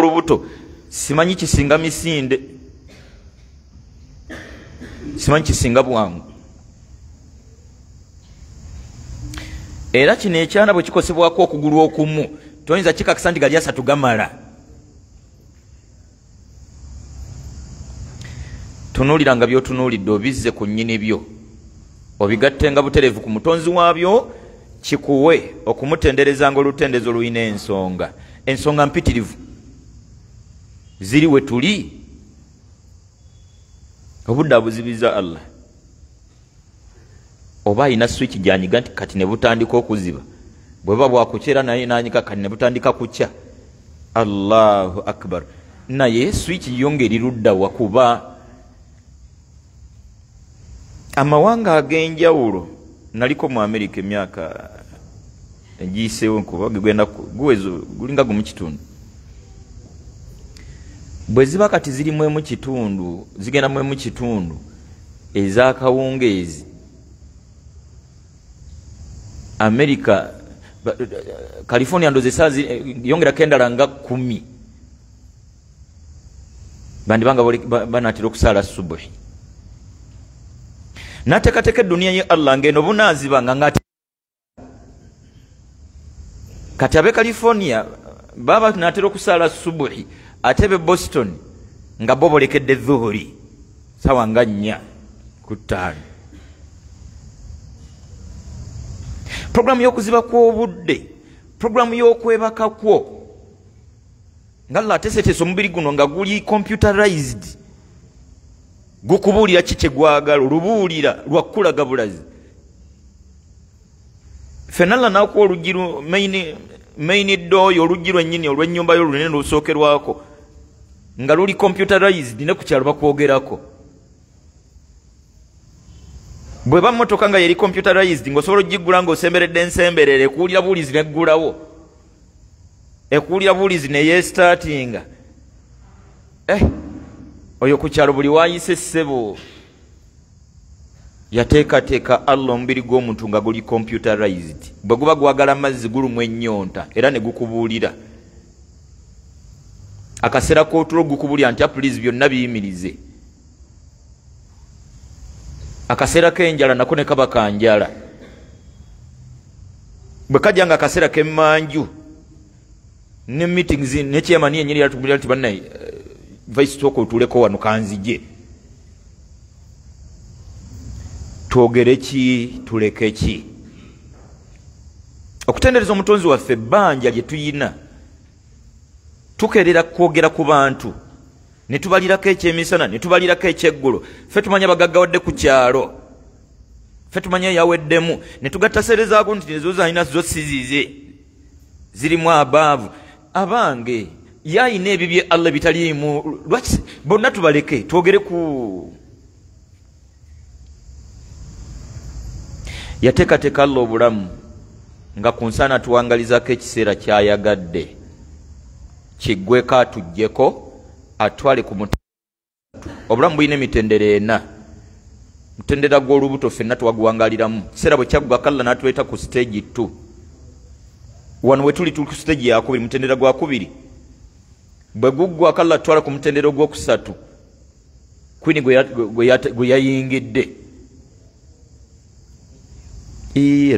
olubuto simanyi kisinga misinde simanyi kisinga bwangu era kino ekyana bwe kikosebwako okugulu okumu toyinza kikakisa nti gali asatu gamala tunuulira nga byotunuulidde obizze ku nnyini byo obigattenga buterevu ku mutonzi waabyo kikuwe okumutenderezanga olutendezo oluyina ensonga ensonga mpitirivu ziri we tuli obudde abuzibiza allah oba ayina swiki gyanyiga nti kati ne butandika okuziba bweba bwakukyera naye nanyiga kati ne butandika kukya allahu akbar naye swiki yo ngeri ludda wakuba amawanga ag'enjawulo naliko mu amerika emyaka egiyiseewo nkuba gugenda guweza gulinga gumu kitundu bwe ziba kati zirimuemu kitundu zigenda muemu kitundu ezakawungaezi amerika california ndoze saa yongerako endala nga kumi bandibanga banatera okusaala subuhi natekateka eduniya ye allah ngeno bunazibanga nga kati abe california baba natera okusaala subuhi ate be boston nga bo bolekedde zuhuri sawa nga nnya ku ttaano puroguramu y'okuziba kw'obudde puroguramu y'okwebaka kwo nga lla atesetesa omubiri guno nga guli computerized gukubuulira ki kyegwagala olubuulira lwakulaga bulazi fena lla naku olugi main, main doyo olugi lwennyini olw'ennyumba yo olunene lusookerwako lu nga luli computerized ne ku kyalo bakwogerako bwe ba motoka nga yeri computerized ng'osobola ogiggula ng'osemberedde ensemberera ekuwulira buwulizi neggulawo ekuwulira buwulizi neyestaatinga eh oyo ku kyalo buli wayise essebo yateekateeka allah omubiri gw'omuntu nga guli computerized bwe guba gwagala mazzi gulumu ennyonta era ne gukubuulira akaseera kotulogukubulya nti apulizi ah, byonna biyimirize akaseera kenjala nako nekaba kanjala bwekajja nga akaseera kemanju ne meetings nekyemani enyeri yatugulira nti bana eh, vaisitoka otuleko wano kanzije twogere ki tuleke ki okutendereza omutonzi waffe ebbanja lyetuyina tukerera kwogera ku bantu netubalirako ekyemisana netubalirako ekyeggulo ffe tumanya bagagga wadde ku kyalo ffe tumanya eyaweddemu netugatta seerezaako nti nezo zalina zo sizize zirimu abaavu abange yaayina ebyo bye allah bitaliimu lwaki bonna tubaleke twogere ku yateekateeka allah obulamu nga ku nsaana tuwangalizako ekiseera kyayagadde kiggweko atuggyeko atwale ku obulamu bulina emitendera ena mutendera gw'olubuto ffenna tuwaguwangaliramu kiseera bwe kyaggwa kalla n'atuleeta ku stegi tu wano we tuli tuli ku stegi yakubiri mutendera gwakubiri bwe guggwa kalla tutwala ku mutendera ogwokusatu kwini gwe yayingidde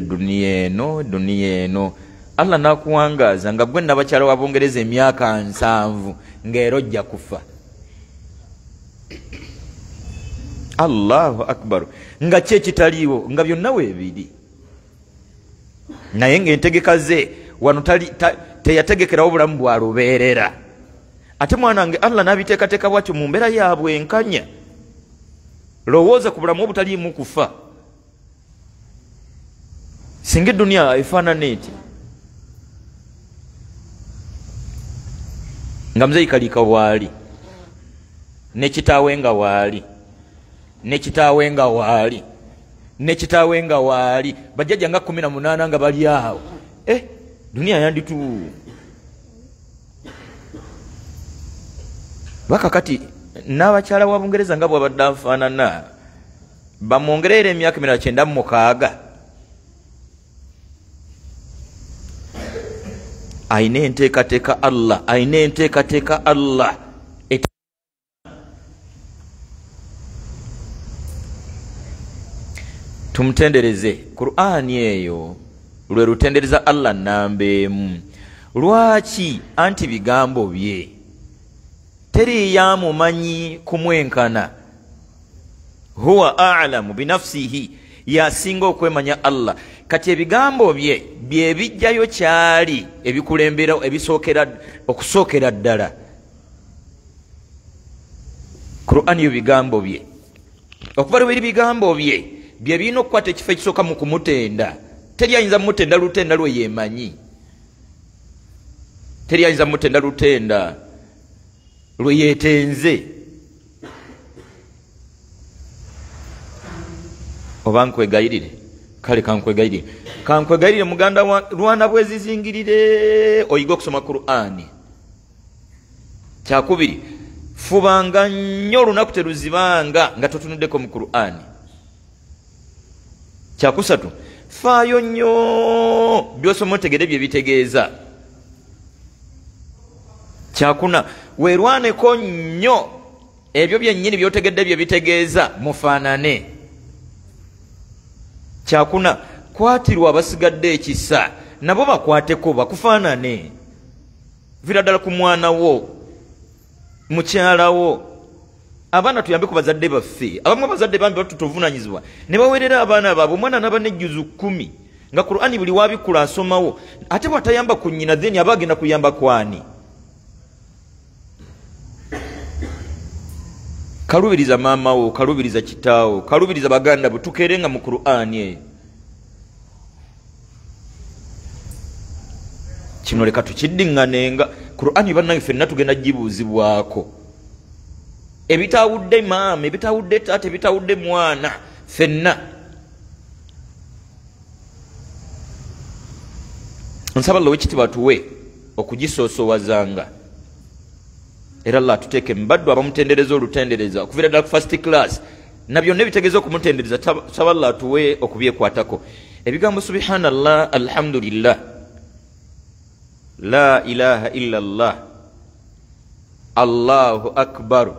eduniya eno eduniya eno allah nakuwangaza nga gwe nabakyala wabongereza emyaka nsanvu ngaera ojja kufa allahu akbaru nga ki ekitaliiwo nga byonna weebiri naye ngaentegeka ze wano teyategekerawo obulamu bwaluberera ate mwana wange allah nabiteekateeka bwatyo mu mbeera yabwenkanya lowooza ku bulamu obutaliimu kufa singa eduniya efaanana etya nga muzeyikalika waali nekitaawe nga waali nekitaawe nga waali nekitaawe nga waali bajjajja nga kumi na munaana nga bali awo e duniya yanditu baka kati n'abakyala wa bungereza nga bwabadde anfaanana bamwongerera emyaka emirala kyenda mu mukaaga ayina enteekateeka allah ayina enteekateeka allah tumutendereze qur'ani eyo lwe lutendereza allah namba emu lwaki anti bigambo bye teriyamumanyi kumwenkana huwa alamu binafsihi yasinga okwemanya allah kati ebigambo bye byebijjayo kyali ebikulembera ebisokera okusookera ddala quran yo bigambo bye okuva lubiri bigambo bye byebirina okukwata ekifo ekisooka mu kumutenda teryayinza mumutenda lutenda lweyemanyi teryayinza mumutenda lutenda lweyetenze oba nkwegayirire kale kankwegayirire kankwegayirire muganda lwana bwezizingirire oyige okusoma qurani kyakubiri fubanga nnyo olunaku teruzibanga nga totunuddeko mu qurani kyakusatu faayo nnyo byosoma otegere bye bitegeeza kyakuna weerwaneko nnyo ebyo byennyini byotegedde bye bitegeeza mufaanane kyakuna kwatirwa abasigadde ekisa nabo bakwateko bakufaanane vira ddala ku mwana wo mukyalawo abaana tuyambe ku bazadde baffe abamu abazadde bambi batutovunanyizibwa ne bawerera abaana baabwe omwana naba nejjuzu kumi nga kurani buli wabikula asomawo ate bwatayamba ku nyina then aba agenda kuyamba kwani kalubiriza maama wo kalubiriza kitaawo kalubiriza baganda bo tukerenga mu qurani eyo kino leka tukiddiŋŋanenga qurani bannange ffenna tugenda gibuuzibwako ebitawudde maama ebitawudde taata ebitawudde mwana ffenna nsaba lowekitibatuwe okugisoosowazanga era allah atuteeke mbaddu abamutendereza olutendereza okuvira ddala ku first class na byonna ebitegeeza okumutendereza saba allah atuwe okubyekwatako ebigambo subhanallah alhamdulillah la ilaha illa llah allahu akbaru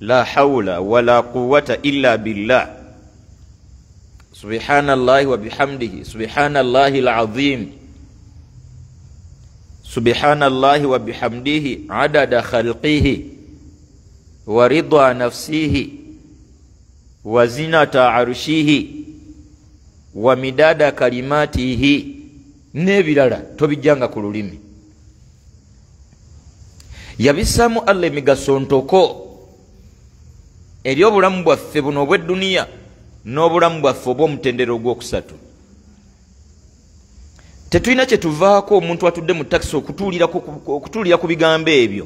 la haula wala quwata illa billah subhanallahi wa bihamdihi subhanallahi alazim subhanallahi wa bihamdihi adada khalqihi wa ridha nafsihi wa zinata arshihi wa midada kalimatihi n'ebirala tobijjanga ku lulimi yabisaamu allah emigaso ntoko eri obulamu bwaffe buno obw'edduniya n'obulamu bwaffe obw'omutendero ogwokusatu tetulina kyetuvaako omuntu atudde mu takisi okutuulira ku bigambo ebyo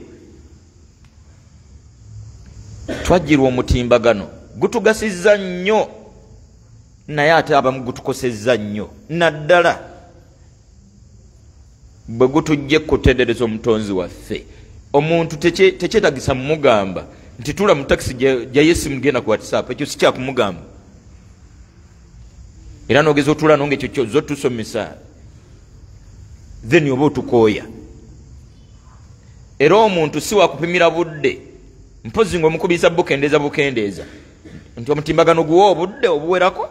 twajjirwa omutimbagano gutugasizza nnyo naye ate abamu gutukosezza nnyo naddala bwe gutujja ekkutendereza omutonzi waffe omuntu tekyetagisa mumugamba nti tula mu takisi gyayesimu genda ku whatsapp ekyo sikyakumugamba era nogeza otuula nonga ekyo kyozo tusomesa then oba otukooya era omuntu si wakupimira budde mpozi nga omukubiisa bukendeeza bukendeeza nti omutimbagano guwa obudde obuwerako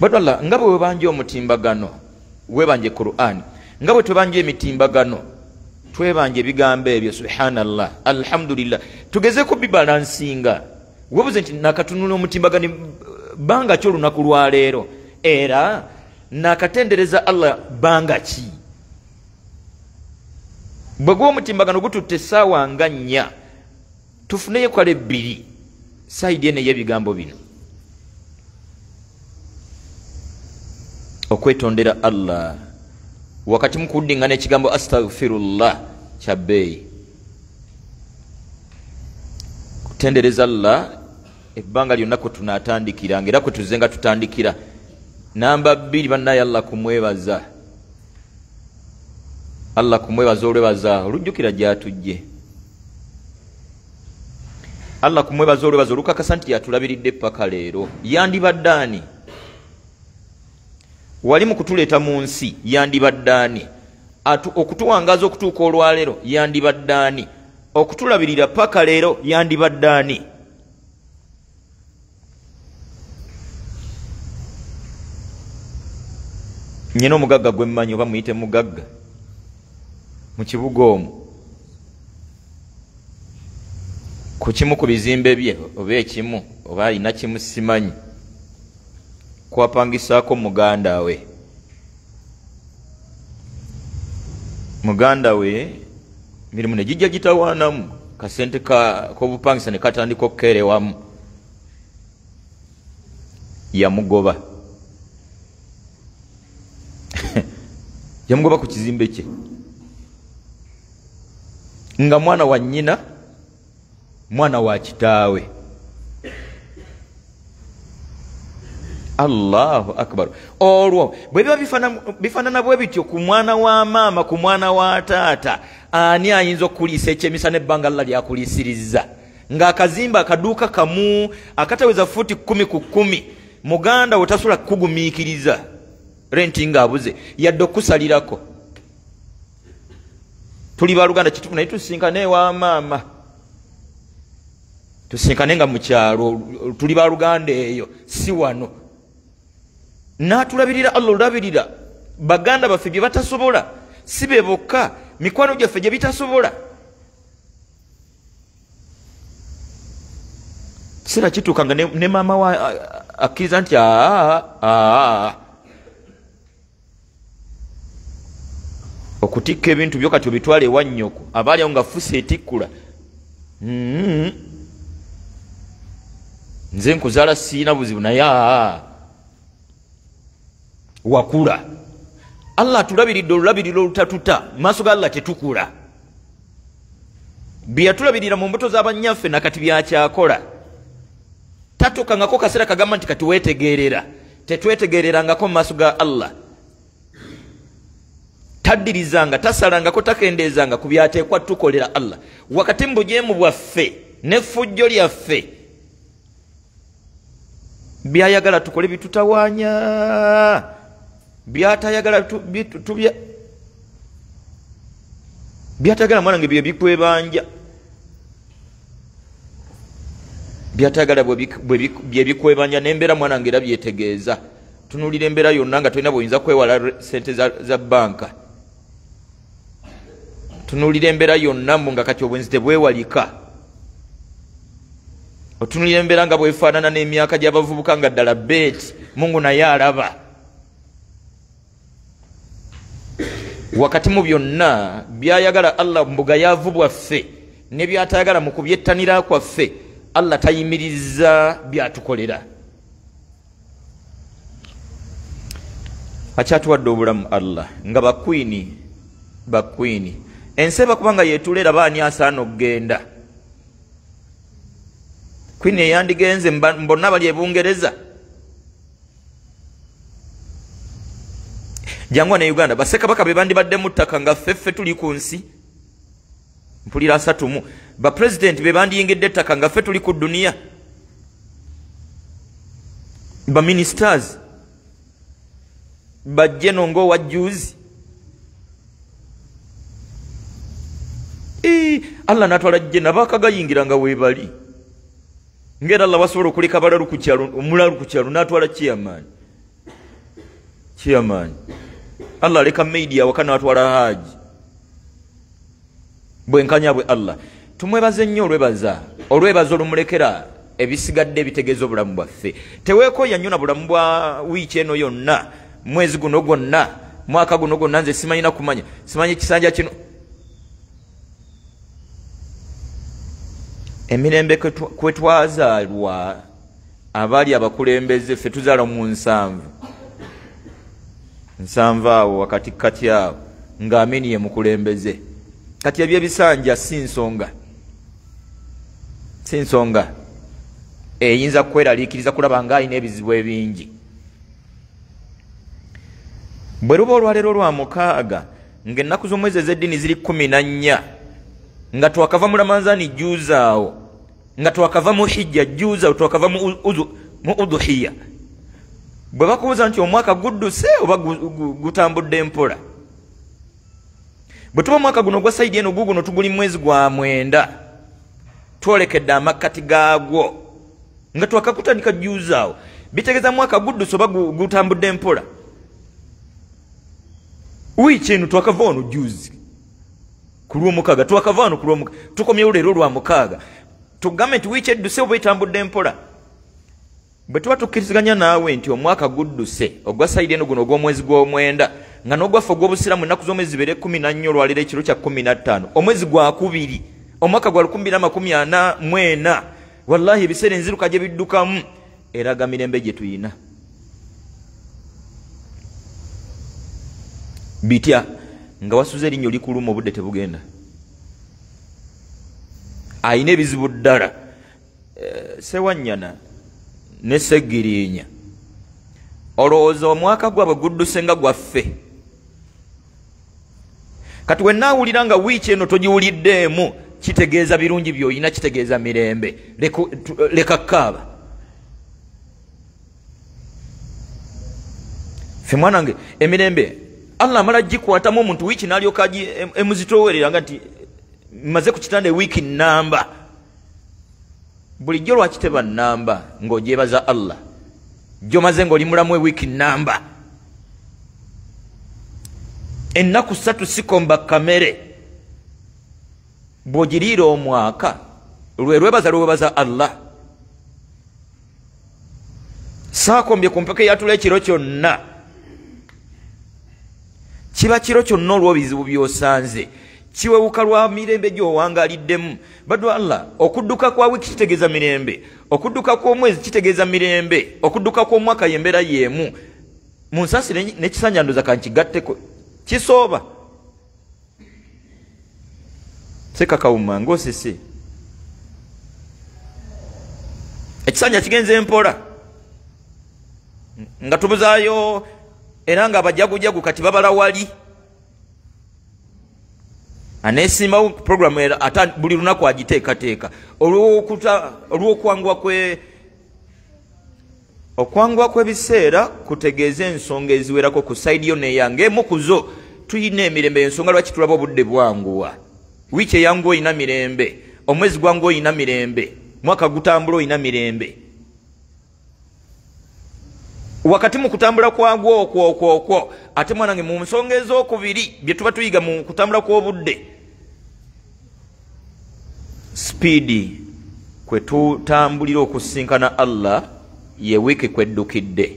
badwala nga bwe webanje omutimbagano webanje quran nga bwe twebanje emitimbagano twebanje ebigambo ebyo subhanallah alhamdulillah tugezeku bibalansinga webuze nti nakatunula omutimbagano banga ki olunaku lwaleero era nakatendereza allah banga ki bwe gwomutimbagano gututta essaawa nga nnya tufuneyo kala ebbiri saidi eneyo ebigambo bino okwetondera allah wakati mu kuddiŋŋana ekigambo astagfirullah kyabbeeyi kutendereza allah ebbanga lyonna kwe tunatandikiranga era kwe tuze nga tutandikira namba bbiri bannaye allah kumwebaza allah kumwebaza olwebaza olujjukira gyatujje allah kumwebaza olwebaza olukakasa nti yatulabiridde paka leero yandibaddaani wali mu kutuleeta mu nsi yandibaddaani okutuwangaza okutuuka olwaleero yandibaddaani okutulabirira paka leero yandibaddaani nyina omugagga gwe mmanyi oba muyite mugagga mu kibuga omu ku kimu ku bizimbe bye oba ekimu oba alina kimu simanyi kwapangisaako muganda we muganda we mirimu negijja gitawaanamu kasente kobupangisa nekatandika okukerewamu yamugoba yamugoba ku kizimbe kye nga mwana wa nyina mwana wa kitaawe allahu akbar olwo bwe biba bifaanana bwe bityo ku mwana wa maama ku mwana wa taata ani ayinza okukuliisa ekyemisa nebbanga lla lyakuliisiriza ng'akazimba akaduuka kamu akataweza fuuti kumi ku kumi muganda we tasula kukugumiikiriza renti ngaabuze yadde okusalirako tuli baluganda kitufu naye tusinkanewamaama tusinkane nga mukyalo tuli baluganda eyo si wano natulabirira allah olulabirira baganda baffe bye batasobola si be bokka mikwano gyaffe gye bitasobola kiseera kituukanga ne maama wa akkiriza nti aa aa okutikka ebintu byo kati obitwala ewanyoko aba aliawo nga fusa etikkula mm-hmm. nze nkuzaala siina buzibu naye wakula allah atulabiridde olulabirira olutatuta mumaaso ga allah tetukula byeyatulabirira mu mbuto z'abanyaffe nakati byakyakola tatukangako kaseera kagamba nti kati wetegeerera tetwetegeererangako mu maaso ga allah taddirizanga tasalangako takendezanga ku byateekwa tukolera allah wakati mu bujeemu bwaffe nefujjo lyaffe byayagala tukole bitutawaanya byatayagala byatayagala mwanange bye bikwebanja byatayagala bye bikwebanja nembeera mwanange era byetegeeza tunuulira embeera yonna nga tulina bwoyinza kwewala sente za bbanka otunuulira embeera yonna mbu nga kati obwenzite bwewalika otunuulira embeera nga bwefaanana n'emyaka gy'abavubuka nga ddala beeti mungu naye alaba wakati mu byonna byayagala allah mbuga yaavu bwaffe ne byatayagala mu kubyettanira kwaffe allah tayimiriza byatukolera akyatuwadde obulamu allah nga bakwini bakwini ensi eba kubanga yetulera baani asaana okgenda kwini eyandigenze mbonna bali ebungereza jangwa ne uganda basekabaka bebandibadde muttaka nga ffeffe tuli ku nsi mpulira asatumu bapurezidenti bebandiyingidde ettaka nga ffe tuli ku duniya baministers bajjeno ngaowajjuuzi allah natwala jena bakagayingira nga webali ngaera allah basobola okuleka balaomulalu ku kyalo natwala kiyamaani kiyamaani allah aleka maidi awaka natwala haaji bwenkanya bwe allah tumwebaze nnyo olwebaza olwebaza olumulekera ebisigadde ebitegeeza obulamu bwaffe teweeko yanyona bulamu bwa wiiki eno yonna mwezi guno gwonna mwaka guno gwonna nze simanyina kumanya simanyi ekisanja kino emirembe kwe twazaalwa abaali abakulembeze ffe tuzaala mu nsanvu nsanvu awo wakati kati awo ngaamini ye mukulembeze kati ebyo ebisanja si nsonga si nsonga eyinza kukweraliikiriza kulaba ngaalina ebizibu ebingi bwe luba olwaleero lwa mukaaga ngaennaku z'omwezi ez'eddiini ziri kumi na nnya nga twakava mu ramanzaani juzaawo nga twakava mu hijja juzaawo twakava mu uduhiya bwe bakubuuza nti omwaka gudduse oba gutambudde mpola bwe tuba omwaka guno ogwa saidi eno guguno tuguli mwezi gwa mwenda twolekedde amakkati gaagwo nga twakakutandika juzaawo bitegeeza mwaka gudduse oba gutambudde mpola wiiki enu twakava ono juzi kulwomukaaga tuwakavaano kulwomukaaga tukomyewo leero lwamukaaga tugambe nti wiiki edduse oba etambudde empola bwe tuba tukkiriziganya naawe nti omwaka gudduse ogwa sayidi eno guno ogw'omwezi gw'omwenda nga n'ogwaffe ogw'obusiraamu ennaku z'omwezi zibeere kumi na nnya olwaleero ekiro kya kumi na ttaano omwezi gwa kubiri omwaka gwa lukumi biri amakumi ana mu ena wallahi ebiseera enziruka gye biddukamu eraga mirembe gye tulina bitya nga wasuza erinnyo likuluma obudde tebugenda ayina ebizibu ddala eh, sewanyana ne segiriinya olowooza omwaka gwabwe gudduse nga gwaffe kati wenaawulira nga wiiki eno togiwuliddeemu kitegeeza birungi byoyina kitegeeza mirembe leka kaaba fe mwana wange emirembe allah amala gikwatamu omuntu wiiki n'alyoka emuzitowereranga nti maze ku kitanda ewiiki namba bulijjo lwaki teba namba ng'ogyebaza allah gyomaze ng'oli mulamu ewiiki namba ennaku ssatu sikomba kamere bw'ogiriira omwaka lwe lwebaza lwebaza allah saakombye ku mpeka eyatula ekiro kyonna kiba kiro kyonna olw'obizibu by'osanze kiwewuka lwa mirembe gy'owangaliddemu badw allah okudduka kwa wiiki kitegeeza mirembe okudduka kw'omwezi kitegeeza mirembe okudduka kw'omwaka y'embeera y'emu mu nsasi nekisanjandoza kankigatteko kisooba sekakawuma ngaosese ekisanja kigenze empola nga tubuzaayo era nga abajagujagu kati babala wali anesimbawo program ate buli lunaku agiteekateeka olwokwanguwa kwe okwanguwa kwebiseera kutegeeza ensonga eziwerako ku saidi yo neyange emukuzo tuyina emirembe ensonga lwaki tulaba obudde bwanguwa wiiki eyanguwa oyina mirembe omwezi gwanguwa oyina mirembe mwaka gutambula oyina mirembe wakati mukutambula kwagwo okwo okwo okwo ate mwanange mu nsonga ezokubiri byetuba tuyiga mu kutambula kwobudde sipiidi kwetutambulira okusinkana allah ye wiiki kweddukidde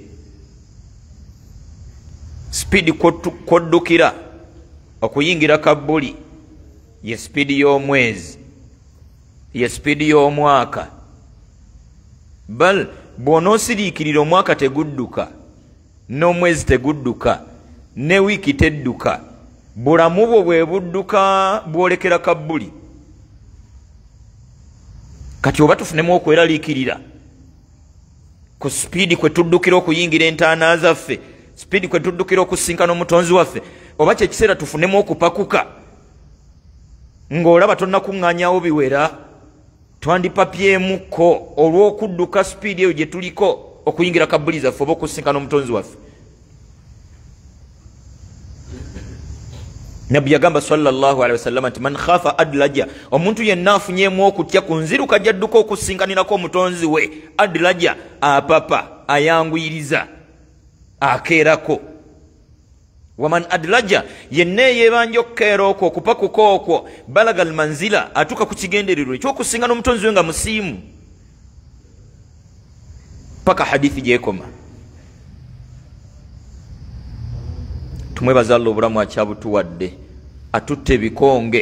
sipiidi kwoddukira okuyingira kabbuli ye sipiidi y'omwezi ye sipiidi y'omwaka bal bw'onoosiriikirira omwaka tegudduka n'omwezi tegudduka ne wiiki tedduka bulamu bwo bwe budduka bwolekera kabbuli kati oba tufunemu okweraliikirira ku sipiidi kwe tuddukira okuyingira entaana zaffe sipiidi kwe tuddukira okusinkana omutonzi waffe oba kyekiseera tufunemu okupakuka ng'olaba tonnakuŋŋaanyawo biwera twandipapyemukko olw'okudduka supiidi eyo gye tuliko okuyingira kabuli zaffe oba okusinkana omutonzi waffe nabbi yagamba salllahalii wasallama nti man khaafa adlaja omuntu yenna afunyemu okutya ku nziruka jadduka okusinkanirako omutonzi we adlaja apapa ayanguyiriza akeerako waman adlaja yenna eyebanja okukeera okwo okupakuka okwo balaga lmanzira atuka ku kigendererwa ekyokusinga n'omutonzi we nga musiimu paka hadithi gyekoma tumwebazalla obulamu akyabutuwadde atutta ebikonge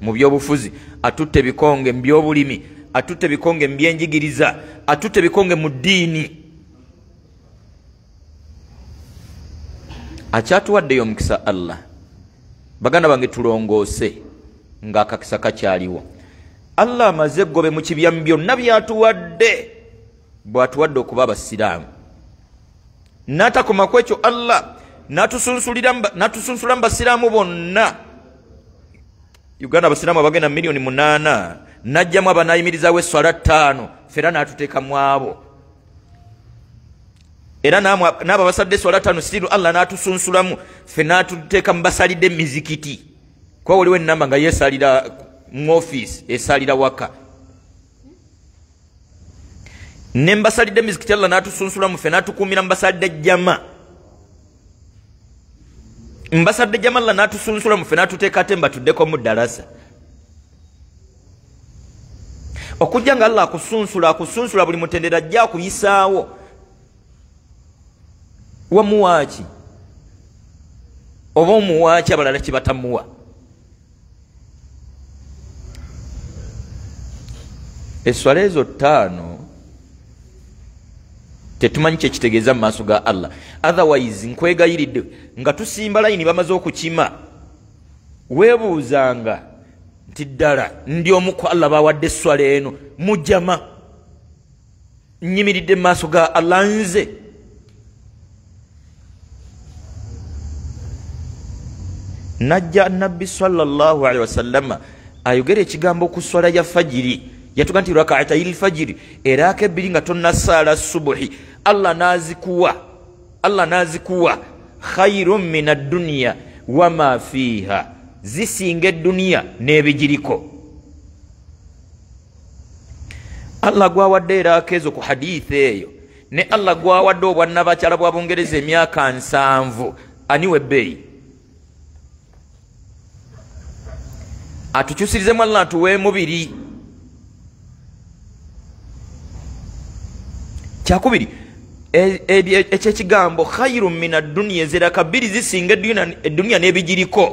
mu byobufuzi atutta ebikonge mu byobulimi atutta ebikonge mu byenjigiriza atutta ebikonge mu ddiini akyatuwaddeyo omukisa allah baganda bange tulongoose ngaakakisa kakyaliwo allah amaze egobe mu kibyamu byonna byatuwadde bwatuwadde okuba abasiraamu n'atakomaku ekyo allah n'atusunsulira mu basiraamu bonna uganda abasiraamu abagenda mu miliyoni munaana n'ajjamu abanayimirizawo essala ttaano fera n'atuteekamu abo era naaba basadde sola tano siru allah natusunsulamu ffe natuteeka mubasalidde mizikiti kuba waliwo enamba nga yesalira muofiisi esalira waka nembasalidde mizikiti allah natusunsulamu ffe natukumira mubasalidde jama mbasadde jama allah natusunsulamu ffe natuteeka ate mbatuddeko mudalasa okujja nga allah akusunsula akusunsula buli mutendera jja akuyisaawo wamuwaaki oba omuwaaki abalala kyebatamuwa eswala ezo taano tetumanyi kyekitegeeza mu maaso ga allah otherwise nkwegayiridde nga tusimba layini bamaze okukima weebuuzanga nti ddala ndi omu ku allah bawadde eswala eno mujama nnyimiridde mu maaso ga allah nze najja nabbi sawasalam ayogera ekigambo ku swala ya fajiri yatuga nti rakaatai lfajiri eraako ebbiri nga tonasaala subuhi allah nazikuwa allah nazikuwa khairu min adduniya wama fiiha zisinga edduniya n'ebigiriko allah gwawadde eraako ezo ku hadithi eyo ne allah gwawadde obwannabakyala bwa bungereza emyaka nsanvu aniwe ebbeeyi atukyusirize mwalla atuweemu biri kyakubiri e, e, e, ekyekigambo khayiru min adduniya eziraka bbiri zisinga edduniya n'ebigiriko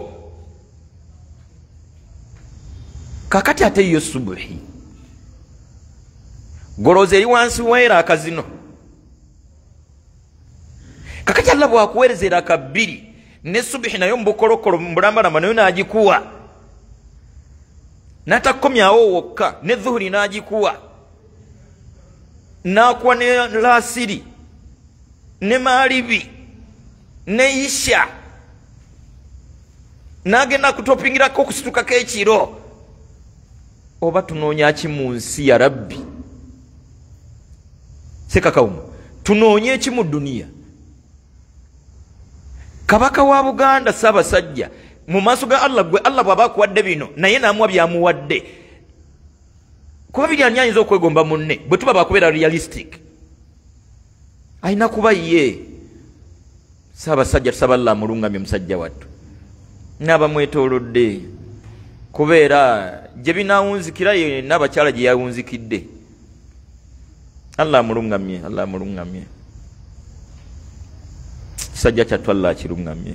kakati ate yo subuhi goloza eri wansi weraka zino kakati alla bwakuwereza eraka bbiri ne subuhi nayo mubukolokolo mbulambalamba nayo nagikuwa na natakomyawo wokka ne dhuhuri nagikuwa nakuwa ne lasiri ne maalibi ne isha nagenda kutopingirako okusitukako ekiro oba tunoonyaki mu nsi ya rabbi sekakauma tunoonye eki mu duniya kabaka wa buganda saabasajja mu maaso ga allah gwe allah bw'aba akuwadde bino naye naamuwa byamuwadde kuba biri ani ayinza okwegomba munne bwe tuba bakubeera realistic ayina kuba ye saabasajja tusaba allah amulungamye omusajja wattu naabamwetoolodde kubeera gye binawunzikira ye naabakyala gye yawunzikidde allah amulungamye allah amulungamye kisajja kyattu allah akirungamye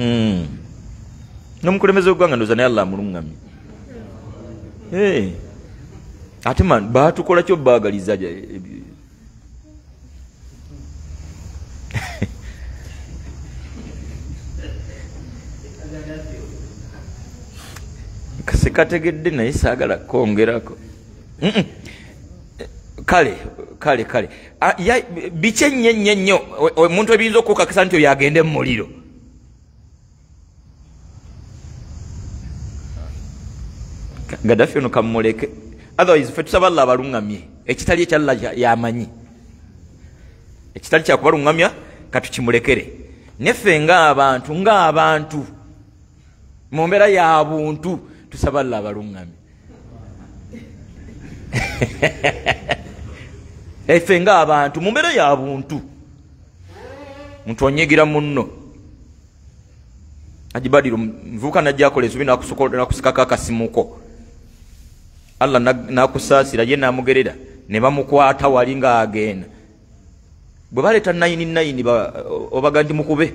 Hmm. nomukulembeze ogwanga ndoza naye alla amulugami ate man batukola kyo bagaliza eh, eh, eh. kasekategedde naye sagala kongerako kale kale kale biki enyo enyo enyo omuntu ebiyinza okukakasa nti oyo agende mu muliro gaddafi ono kamumuleke otherwise fe tusaba alla abaluŋgamye ekitali ekyalla yamanyi ekitali kyakubaluŋgamya katukimulekere neffe ngaabantu ngaabantu mu mbeera ya buntu tusaba alla abaluŋgamye effe ngaabantu mu mbeera ya buntu muntu onyigira munno ajibadiro nvuuka najakola ensubi nakusikako akasimuko na allah nakusasira ye namugerera nebamukwata wali nga agenda bwe baleeta nayini nayini obaga ndi mukube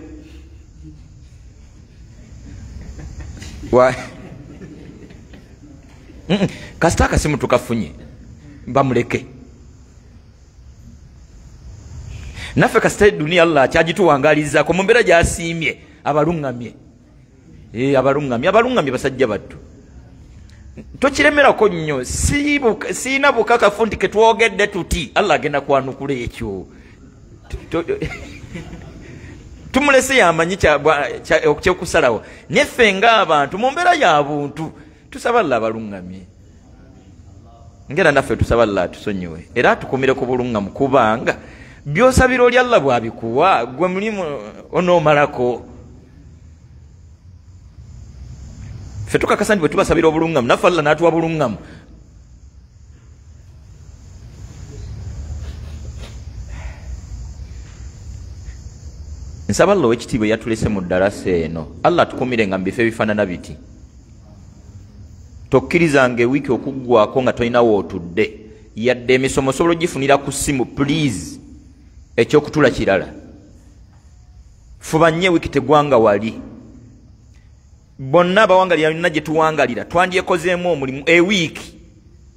kasita akasimu tukafunye bamuleke naffe kasita eduniya allah kyagituwangalizako mumbeera gyasiimye abaluamye eh, abaluamye abaluamye basajja battu tokiremerako nnyo siina bukakafu nti ketwogedde tuti allah agenda kwanukula ekyo tumulese yamanyi kyekusalawo nayeffe ngaabantu mu mbeera ya buntu tusaba lla abaluŋgamye ngera naffe tusaba lla atusonyiwe era atukumire ku buluŋgamu kubanga byosabira oli alla bwabikuwa gwe mulimu onoomalako fetukakasa nti bwetubasabira obuluŋgamu naffe alla natuwa buluŋgamu nsaba alla owekitiibwa yatulese mu ddalasa eno alla atukumire nga mubifo ebifaanana biti tokkirizanga ewiiki okuggwako nga tolinawo otudde yadde emisomo osobola ogifunira ku simu pulease ekyokutula kirala fuba nnyo ewiiki tegwanga wali bonna abawangali yonna gye tuwangalira twandyekozeemu omulimu ewiiki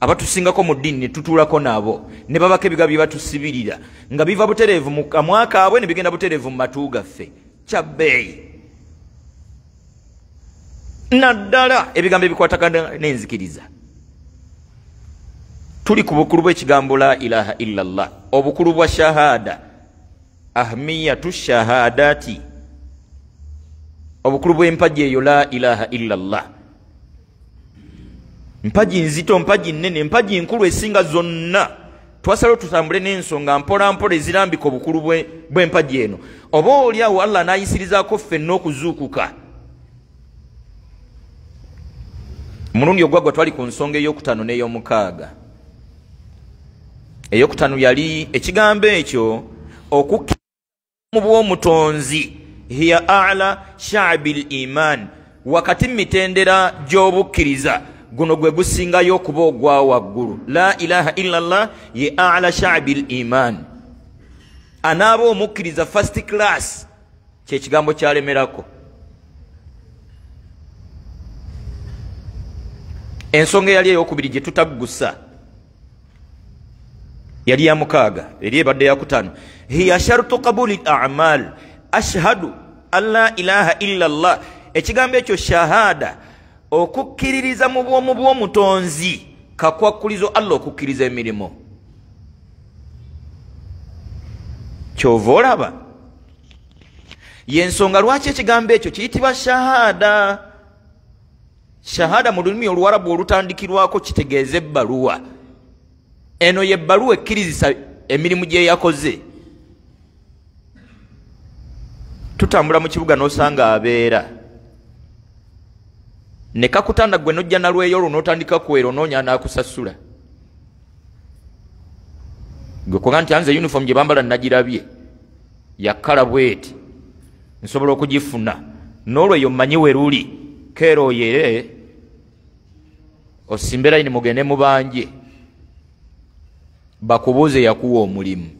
abatusingako mu ddiini ne tutuulako nabo ne babako ebiga bye batusibirira nga biva butereevu mu kamwa kaabwe ne bigenda butereevu mu matu gaffe kya bbeeyi naddala ebigambo ebikwatagana n'enzikiriza tuli ku bukulu bw'ekigambo la ilaha illa llah obukulu bwa shahada ahmiyatu shahadati obukulu bwempaji eyo la ilaha illallah mpaji nzito mpaji nnene mpaji nkulu esinga zonna twasalo tutambule n'ensonga mpolampola ezirambika obukulu bwempaji eno oba oliawo allah nayisirizaako ffenna okuzuukuka mulundi ogwa gwa twali ku nsonga ey'okutano n'ey'omukaaga ey'okutano yali ekigambo ekyo okukkiriza mu bw'omutonzi hiya ala shaabi l iman wakati mumitendera gy'obukkiriza guno gwe gusingayo okuba ogwa waggulu la ilaha illa llah ye ala shaabi l iman anaaba omukkiriza fast class kyekigambo kyalemerako ensonga eyali eyokubiri gye tutaggusa yali yamukaaga eri ebadde yakutaano hiya shartu qabuli l amal ashhadu an la ilaha illa llah ekigambo ekyo shahada okukkiririza mu bwomu bw'omutonzi kakwakkulizo allah okukkiriza emirimu kyova olaba yensonga lwaki ekigambo ekyo kiyitibwa shahada shahada mu lulimi oluwarabu olutandikirwako kitegeeza ebbaluwa eno yebbaluwa ekkirizisa emirimu gyeyakoze tutambula mu kibuga n'osanga abeera ne kakutanda gwe nojja nalweyo olwo n'otandika kwera onoonya naakusasula gwe kuga nti anze unifoomu gye bambala nagirabye yakkala bweti nsobola okugifuna n'olweyo mmanyi weruli keera oyere osimbe layini mugende mu bangye bakubuuze yakuwa omulimu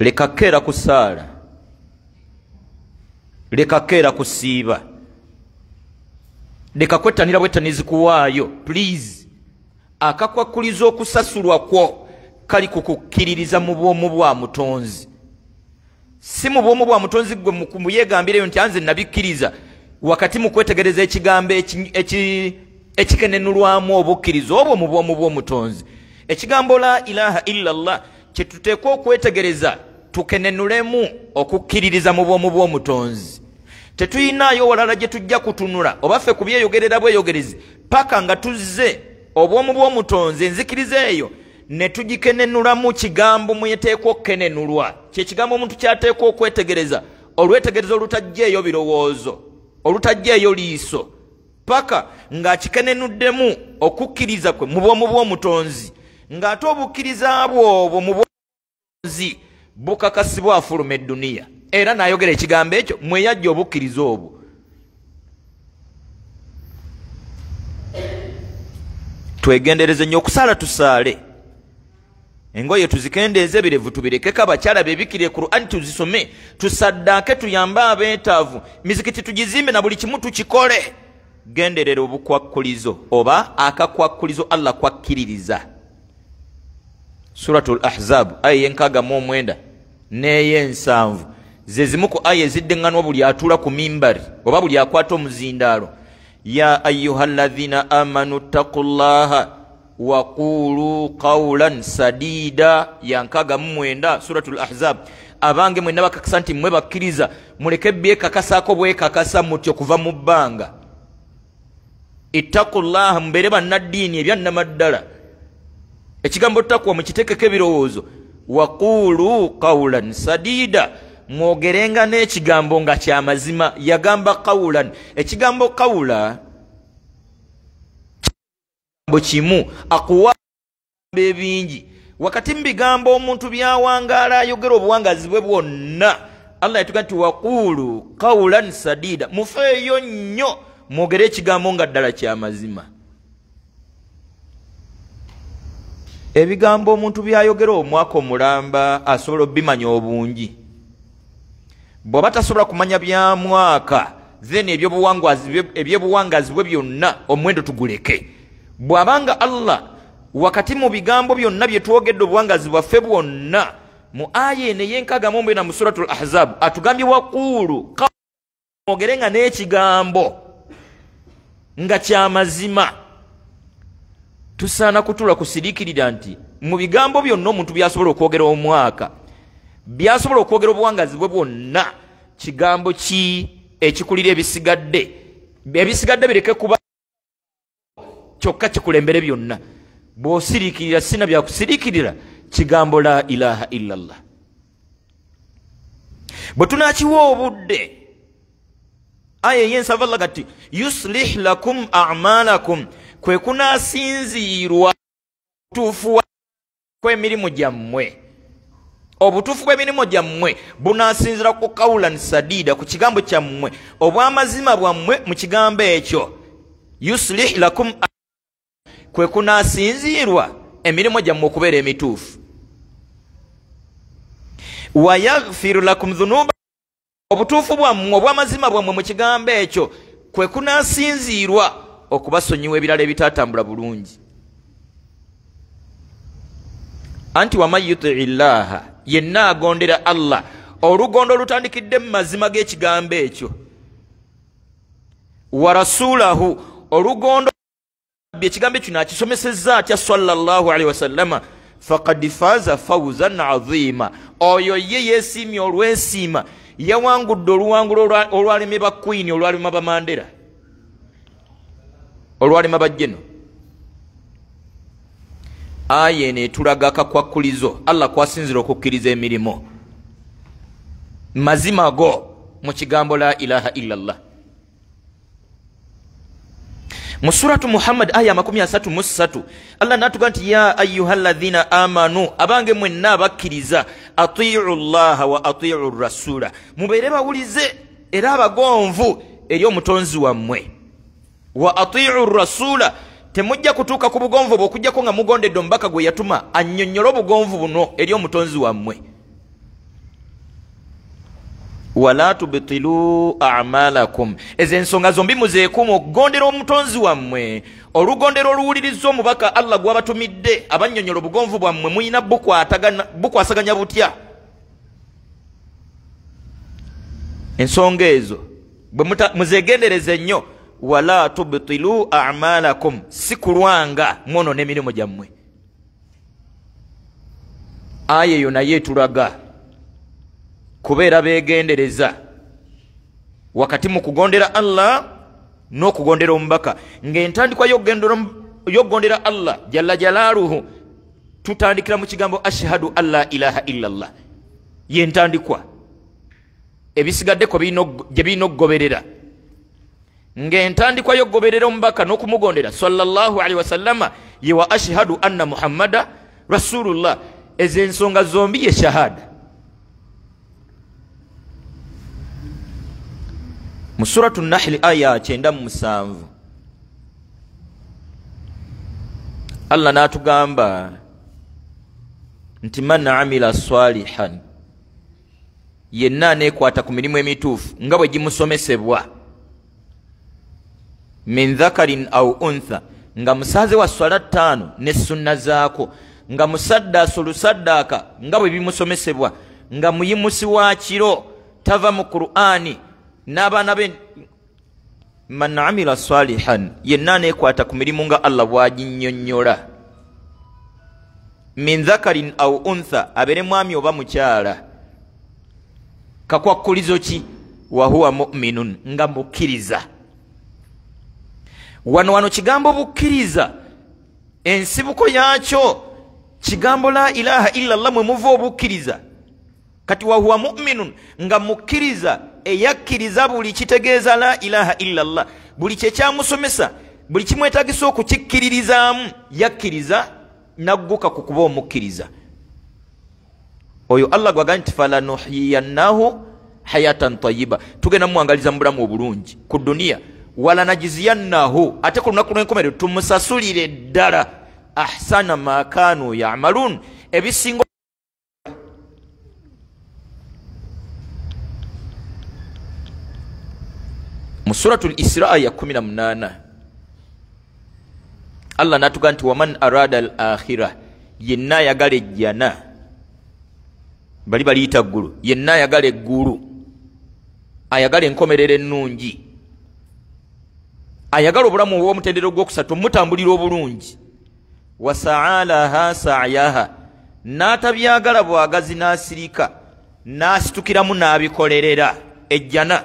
leka keera kusaala leka keera kusiiba leka kwettanira bwettanizi kuwaayo pulize akakwakuliza okusasulwa kwo kali kukukkiririza mu bwomu bwa mutonzi si mu bwomu bwa mutonzi gwe mukumuyegambireyo nti anze nabikkiriza wakati mu kwetegereza ekigambo ekikenenulwamu obukkiriza obwo mu bwomu bw'omutonzi ekigambo la ilaha illa llah kyetuteekwa okwetegereza tukenenulemu okukkiririza mu bwomu bw'omutonzi tetuyinaayo walala gye tujja kutunula oba ffe ku byeyogerera bweyogerezi paka nga tuzze obwomu bw'omutonzi enzikiriza eyo ne tugikenenulamu kigambo muyeteekwa okkenenulwa kyekigambo omuntu kyateekwa okwetegereza olwetegereza olutajja eyo birowoozo olutajja eyo liiso paka ng'akikeneenuddemu okukkiriza kwe mu bwomu bw'omutonzi ng'ate obukkiriza bwo obwo mu bwonzi bukakasibwa afuluma edduniya era n'ayogera ekigambo ekyo mweyajja obukkiriza obwo twegendereze nnyo okusaala tusaale engoye tuzikendeeza ebirevu tubirekeko abakyala bebikire kuruani tuzisome tusaddaake tuyambe abeetaavu mizikiti tugizimbe na buli kimu tukikole genderera obukwakkulizo oba akakwakkulizo allah kwakkiririza suratu lahzaabu aya yenkaagamu omwenda n'eyensanvu ze zimu ku aya eziddeŋŋanwa buli atuula ku mimbari oba buli akwata omuzindaalo ya ayuha llazina amanu ttaku llaha waquulu qawlan sadiida yankaagamu mwenda suratu lahzaabu abange mwenna bakakasa nti mmwe bakkiriza muleke byekakasaako bwekakasa mutyo kuva mu bbanga ittaku llaha mubeere bannaddiini ebyannamaddala ekigambo takwa mukitekeko ebirowoozo waqulu qawulan sadida mwogerenga n'ekigambo nga kyamazima yagamba qawulan ekigambo qawula kigambo kimu akuwaamba ebingi wakati mu bigambo omuntu byawangaala ayogera obuwangazi bwe bwonna allah yatuga nti waqulu qawulan sadida mufeeyo nnyo mwogere ekigambo nga ddala kyamazima ebigambo omuntu byayogera omwaka omulamba asobola obimanya obungi bwaba tasobola kumanya bya mwaka then ebyobuwangazi bwe byonna omwendo tuguleke bw'abanga allah wakati mu bigambo byonna byetwogedde obuwangazi bwaffe bwonna mu aya ene yenkagamombena mu suratu l ahzabu atugambye wakulu mwogere nga n'ekigambo nga kyamazima tusaana kutula kusirikirira nti mu bigambo byonna omuntu byasobola okwogera omwaka byasobola okwogera obuwangazi bwe bwonna kigambo ki ekikulira ebisigadde ebisigadde bireke kuba kyokka kikulembere byonna bwosirikirira sina byakusirikirira kigambo la ilaha illallah bwe tunakiwa obudde aya eyensava llagati yuslih lakum amalakum kwe kunaasinziirwa obutuufu kw'emirimu gyammwe obutuufu bw'emirimu gyammwe bunaasinzira ku kaulan sadida ku kigambo kyammwe obw'amazima bwammwe mu kigambo ekyo yuslih lakum kwe kunaasinziirwa emirimu gyammwe okubeera emituufu wayagfiru lakum dhunuba obutuufu bwammwe obw'amazima bwammwe mu kigambo ekyo kwe kunaasinziirwa okubasonyiwa ebirala ebitatambula bulungi anti waman yutii llaha yenna agondera allah olugondo olutandikidde mu mazima g'ekigambo ekyo wa rasulahu olugondo abbi ekigambo ekyo nakisomeseza atya salllah alihi wasallama fakad faaza fawzan azima oyo ye yeesiimye olwesiima yawangudde oluwangulo olwalemebakwini olwalema bamandera olu olwalema bajjeno aya eno etulaga akakwakulizo allah kwasinzira okukkiriza emirimu mazima go mu kigambo la ilaha illa llah mu suratu muhammad aya amakumi asatu mu ssatu allah natuga nti ya ayuha lazina amanu abange mwenna abakkiriza atiicu llaha wa atiicu rasula mubeere bawulize era abagonvu eri omutonzi wammwe wa atiu rasula temujja kutuuka ku bugonvu bwe okujjako nga mugondedde omubaka gwe yatuma annyonnyole obugonvu buno eri omutonzi wammwe wala tubitilu amalakum ezo ensonga zombi muzeekuma okugondera omutonzi wammwe olugondero oluwuliriza omubaka allah gwabatumidde abannyonyola obugonvu bwammwe mulina bukwasaganya butya ensonga ezo bwe muzegendereze nnyo wala tubtilu amalakum sikulwanga mwono nemirimu gyammwe aya eyo naye etulaga kubeera begendereza wakati mu kugondera allah n'okugondera omubaka ngaentandikwa yokugondera allah jalla jalaaluhu tutandikira mu kigambo ashhadu an la ilaha illa llah yentandikwa ebisigaddeko gye birina okugoberera ng'entandikwa yokugoberera omubaka n'okumugondera salllah alihi wasallama ye wa ashhadu anna muhammada rasulullah ezo ensonga zombi ye shahada mu suratu nahili aya 97 allah n'atugamba nti man amila salihan yenna neekwata ku mirimu emituufu nga bwe gimusomesebwa min dhakarin au untha nga musaze wa swala ttaano ne sunna zaako nga musaddaasa olusaddaaka nga bwe bimusomesebwa nga muyimusi wa kiro tava mu qur'ani n'abaana be man amila salihan yenna aneekwata ku mirimu nga allah bwaginnyonnyola min dhakarin au untha abeere mwami oba mukyala kakwakkulizo ki wahuwa muminun nga mukkiriza wano wano kigambo bukkiriza ensibuko yaakyo kigambo la ilaha illa llah mwe muva obukkiriza kati wahuwa muminun nga mukkiriza eyakkiriza buli kitegeeza la ilaha illa llah buli kyekyamusomesa buli kimwetagisa okukikkiririzaamu yakkiriza nagguka ku kuba omukkiriza oyo allah gwaga nti falanuhyiyannahu hayatan tayiba tugenda mumwangaliza mu bulamu obulungi ku duniya walanajiziyannahu ate ku lunaku lwenkomerero tumusasulire ddala ahsana makanu yamalun ebisinga mu surat lisra ya 18 allah natuga nti waman arada al akhira yenna ayagala ejjana bali baliyita ggulu yenna ayagala eggulu ayagala enkomerero ennungi ayagala obulamu obwomutendero gwokusatu mutambulira obulungi wasaalaha sayaha n'atabyagala bwagazi n'asirika n'asitukiramu n'abikolerera ejjana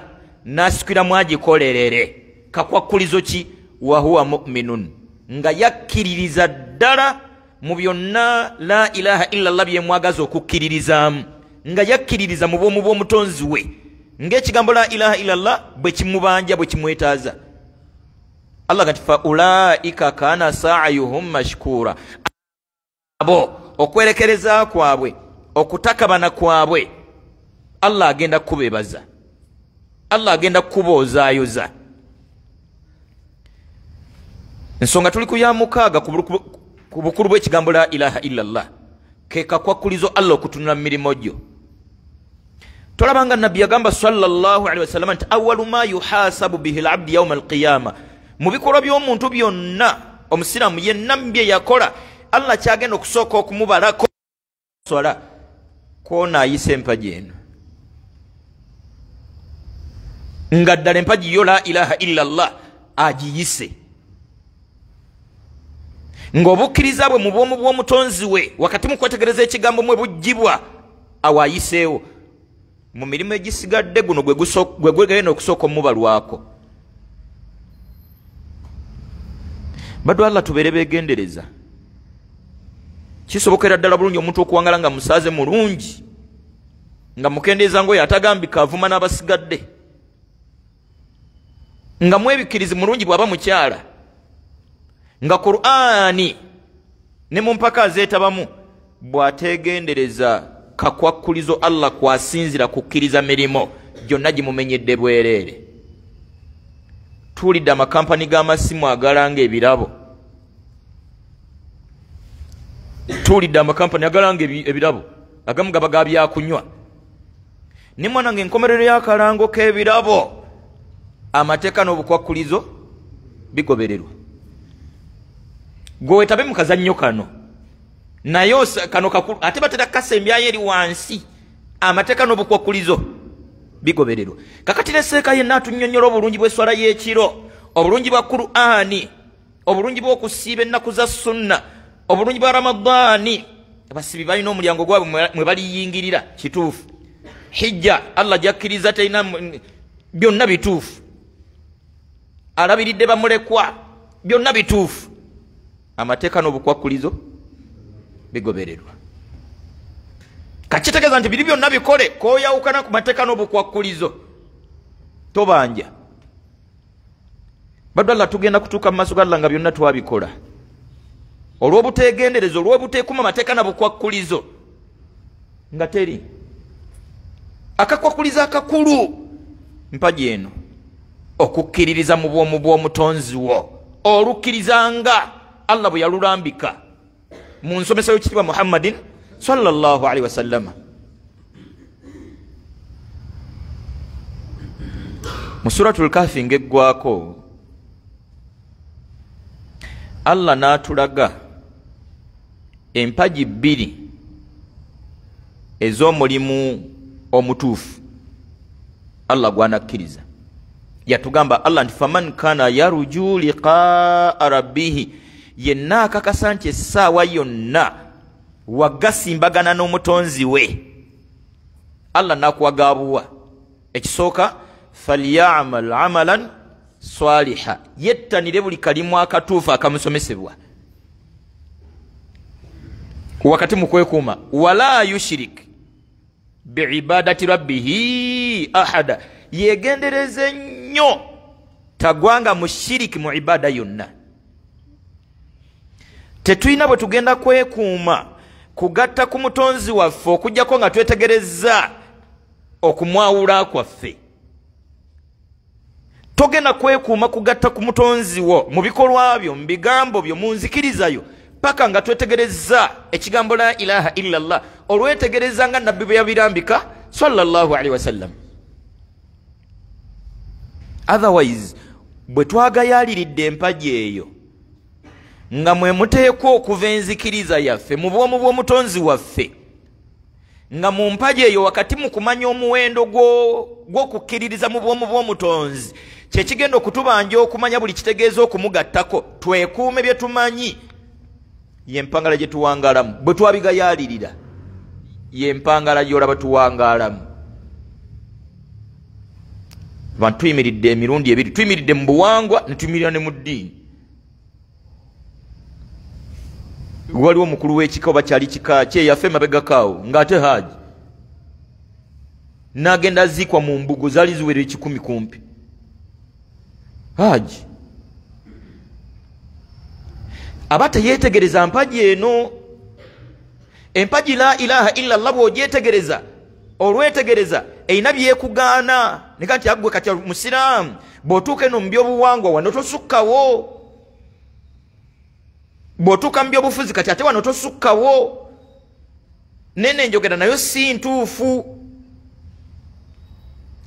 n'asitukiramu agikolerere kakwakkulizo ki wahuwa muminun nga yakkiririza ddala mu byonna la ilaha illa llah byemwagaza okukkiririzaamu nga yakkiririza mu bwomu bw'omutonzi we ng'ekigambo la ilaha illa llah bwe kimubanja bwe kimwetaaza allah kati fa ulaika kana saayuhum mashkura abo okwerekereza kwabwe okutakabana kwabwe allah agenda kukubebaza allah agenda kukubaozayoza ensonga tuli ku yamukaaga ku bukulu bwekigambo la ilaha illa llah kekakwakulizo allah okutunula mu mirimo gyo tolabanga nabbi yagamba sallaalwasalama nti awalu ma yuhasabu bihi labdi yauma alqiyama mu bikolwa by'omuntu byonna omusiraamu yenna mubye yakola allah kyagenda okusooka okumubalako swala kwona ayisa empaji eno nga ddala empaji yo la ilaha illa llah agiyise ng'obukkiriza bwe mu bwomu bw'omutonzi we wakati mu kwetegereza ekigambo mwe bujjibwa awo ayiseewo mu mirimu egisigadde guno gwe gwegenda okusooka omubalwako badde allah tubeere begendereza kisobokera ddala bulungi omuntu okuwangala nga musaaze mulungi nga mukendeeza ngoyo atagambika avuma n'abasigadde nga mwebikirizi mulungi bw'aba mukyala nga qur'ani ne mu mpaka azeetabamu bw'ategendereza kakwakkulizo allah kwasinzira kukkiriza mirimu gyonna gimumenyedde bwereere tuwulidde amakampani g'amasimu agalanga ebirabo tuwulidde amakampani agalanga ebirabo agamu gaba ga byakunywa ne mwana nga enkomerero y'akalango k'ebirabo amateeka n'obukwakulizo bigobererwa gwewetabe mu kazannyo kano naye kano kakulu ate batera kukasembyayo eri wansi amateeka n'obukwakulizo bigobererwa kakati neseeka yenna atunyonyola obulungi bw'eswala y'ekiro obulungi bwa kuruani obulungi bw'okusiiba ennaku za sunna obulungi bwa ramadaani abasibi balina omulyango gwabwe mwe baliyingirira kituufu hijja allah jakkiriza terina byonna bituufu alabiridde bamulekwa byonna bituufu amateeka n'obukwakulizo bigobererwa kakitegeeza nti biri byonna bikole koyawukana ku mateeka n'obukwakulizo tobanja baddu allah tugenda kutuuka mu maaso ga allah nga byonna twabikola olw'obuteegendereza olw'obuteekuma mateeka nabukwakkulizo nga teri akakwakuliza akakulu mpaji eno okukkiririza mu bwomu bw'omutonzi wo olukkirizanga allah bwe yalulambika mu nsomesa y'ekitiibwa muhammadin sallallahu alaihi wasallama mu suratu lkafi ngaeggwako allah n'atulaga na empagi bbiri ez'omulimu omutuufu allah gwanakkiriza yatugamba allah nti faman kana yaruju liqaa rabbihi yenna akakasa nti essaawa yonna wagasimbagana n'omutonzi we allah nakuwagaabuwa ekisooka falyamal amalan saaliha yettanire buli kalimu akatuufu akamusomesebwa wakati mukwekuuma wala yushirik biibadati rabbihi ahada yegendereze nnyo tagwanga mushiriki mu ibada yonna tetulina bwe tugenda kwekuuma kugatta ku mutonzi waffe okugjako nga twetegereza okumwawula kwaffe togenda kwekuuma kugatta ku mutonzi wo mu bikolwa byo mu bigambo byo mu nzikirizayo paka nga twetegereza ekigambo la ilaha illallah olwetegereza nga nabbi bwe yabirambika salllah alihi wasallam otherwise bwe twagayaliridde empaji eyo nga mwe muteeka okuva enzikiriza yaffe mu bwomu bw'omutonzi waffe nga mu mpaji eyo wakati mu kumanya omuwendo gw'okukkiririza mu bwomu bw'omutonzi kyekigenda okutubanja okumanya buli kitegeeza okumugattako twekuume bye tumanyi yempangala gyetuwangalamu bwe twabigayalirira yempangala gyolaba tuwangalamu abantu tuyimiridde emirundi ebiri tuyimiridde mu buwangwa netuyimirira ne mu ddiini waliwo omukulu w'ekika oba kyali kika kye yafe mabegakaawo ng'ate haaji n'agenda ziikwa mu mbugo zaali ziwerera ekikumi kumpi haaji aba teyetegereza mpaji eno empaji la ilaha illa llah bwogyetegereza olwetegereza erina byekugaana neka nti agwe kati musiraamu bw'otuuka eno mu byobuwangwa wano tosukkawo bw'otuuka mu byobufuzi kati ate wano tosukkawo nene enjogera nayo si ntuufu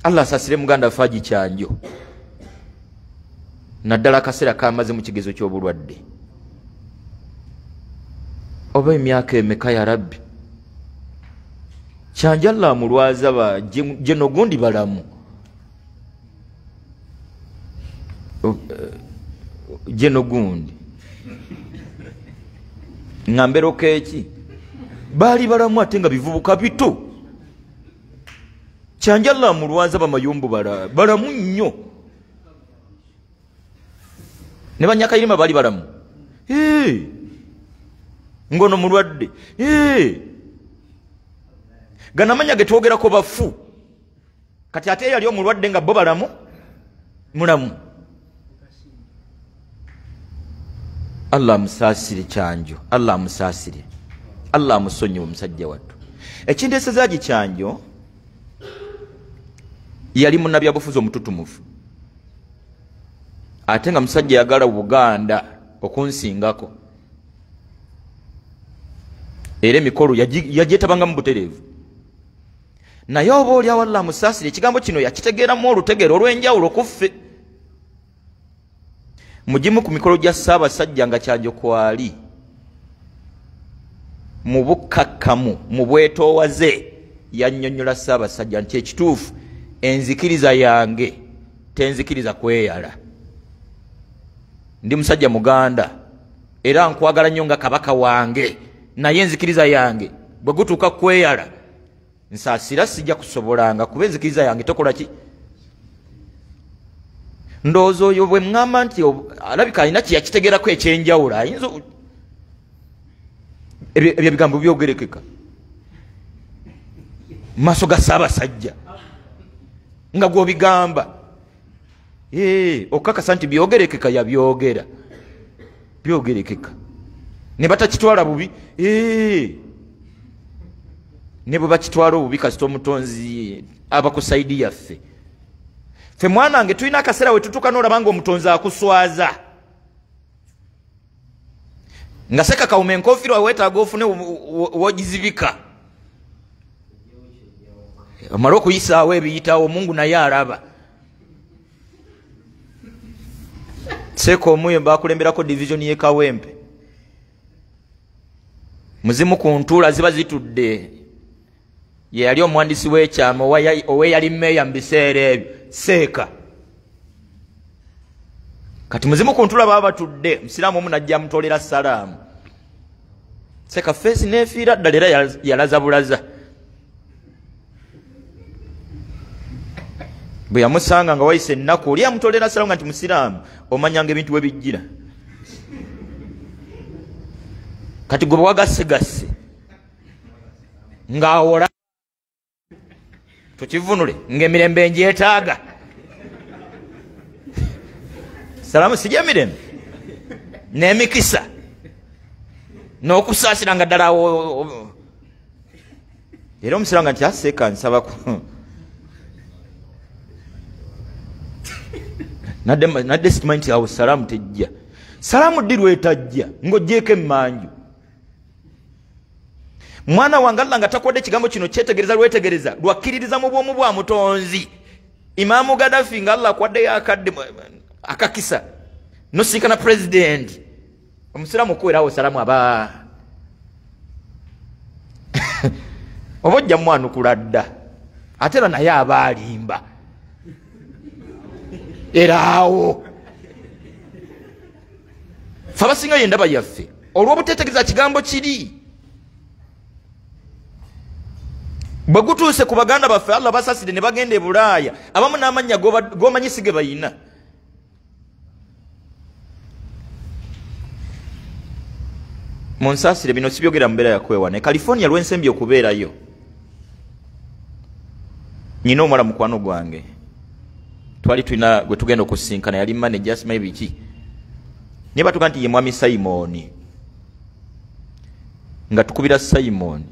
allah asasire muganda faji kyanjo naddala akaseera kamaze mu kigezo ky'obulwadde oba emyaka emeka ya rabbi kyanjalla amulwaza ba genogundi balamu eh, genogundi ngamberoka eki baali balamu ate nga bivubuka bito kyanjalla amulwaza bamayumbu balamu nnyo ne banyakayirima baali balamu ngono mulwadde ganamanya getwogerako bafu kati ate yali omulwadde nga bo balamu mulamu allah amusaasire kyanjo allah amusaasire allah amusonyiwe omusajja wattu ekindeseza gi kyanjo yali munabyabufuzi omututumufu ate nga musajja yagala buganda okunsingako era emikolo yagyetabangamu butereevu naye oba oli awalla musaasira ekigambo kino yakitegeeramu olutegeero olw'enjawulo kuffe mugimu ku mikolo gya ssaabasajja nga kyanjo kwali mu bukkakkamu mu bwetoowaze yannyonnyola ssaabasajja nti ekituufu enzikiriza yange tenzikiriza kweyala ndi musajja muganda era nkwagala nnyo nga kabaka wange naye enzikiriza yange bwe gutuuka kweyala nsaasira sijja kusobolanga kuba enzikiriza yange tokolaki ndowooza oyo bwe ŋŋamba nti alabika alina kyeyakitegerako ekyenjawulo ayinza ebyo bigambo byogerekeka mu maaso ga saabasajja nga gwobigamba okkakasa nti byogerekeka yabyogera byogerekeka ne batakitwala bubi ne bwe bakitwala obubi kasita omutonzi abakusaidi yaffe fe mwana wange tulina akaseera wetutuuka nolaba nga omutonzi akuswaza nga seka kawuma enkofiro awetaaga ofune wogizibika omale okuyisaawo ebiyitaawo omungu naye alaba seeka omuyo bakulemberako divisioni yekawempe muzimu ku ntuula ziba zitudde yeyali omuwandiisi w'ekyama oweyali meeya mu biseera ebyo seeka kati muzimu ku ntuula baba batudde musiraamu omu najja mutolera salaamu seeka feesi neefiira ddala era yalaza bulaza bwe yamusanga nga wayise ennaku oli amutolera salaamu nga nti musiraamu omanyanga ebintu we bijjira kati gwe bawagasegase ngaawola tukivunule ngaemirembe njetaaga salamu sijemirembe nemikisa nokusasira nga ddala era omusiranga nti aseeka ah, nsabaku nadde sikimanyi nti awo salaamu tejja salaamu ddi lwetajja ngaogyeko emmanju mwana wange allah nga takwadde ekigambo kino kyetegereza lwetegereza lwakkiririza mu bwomu bwa mutonzi imaamu gadafi nga allah akwaddeyo akadde akakisa nosinkana purezidenti omusiraamu okuwerawo salamu aba oba ojja mwanukula dda ate era naye aba alimba eraawo fe abasinga yo endaba yaffe olw'obutetegereza kigambo kiri bwe gutuuse ku baganda baffe allah basasire ne bagenda ebulaaya abamu n'amannya g'omanyisi ge bayina munsasire bino sibyogera mu mbeera yakwewane kalifornia lwensembi okubeerayo nyina omwala mukwano gwange twali tulina gwe tugenda okusinkana yali manejasima ebiki naye batuga nti ye mwami simoni nga tukubira simoni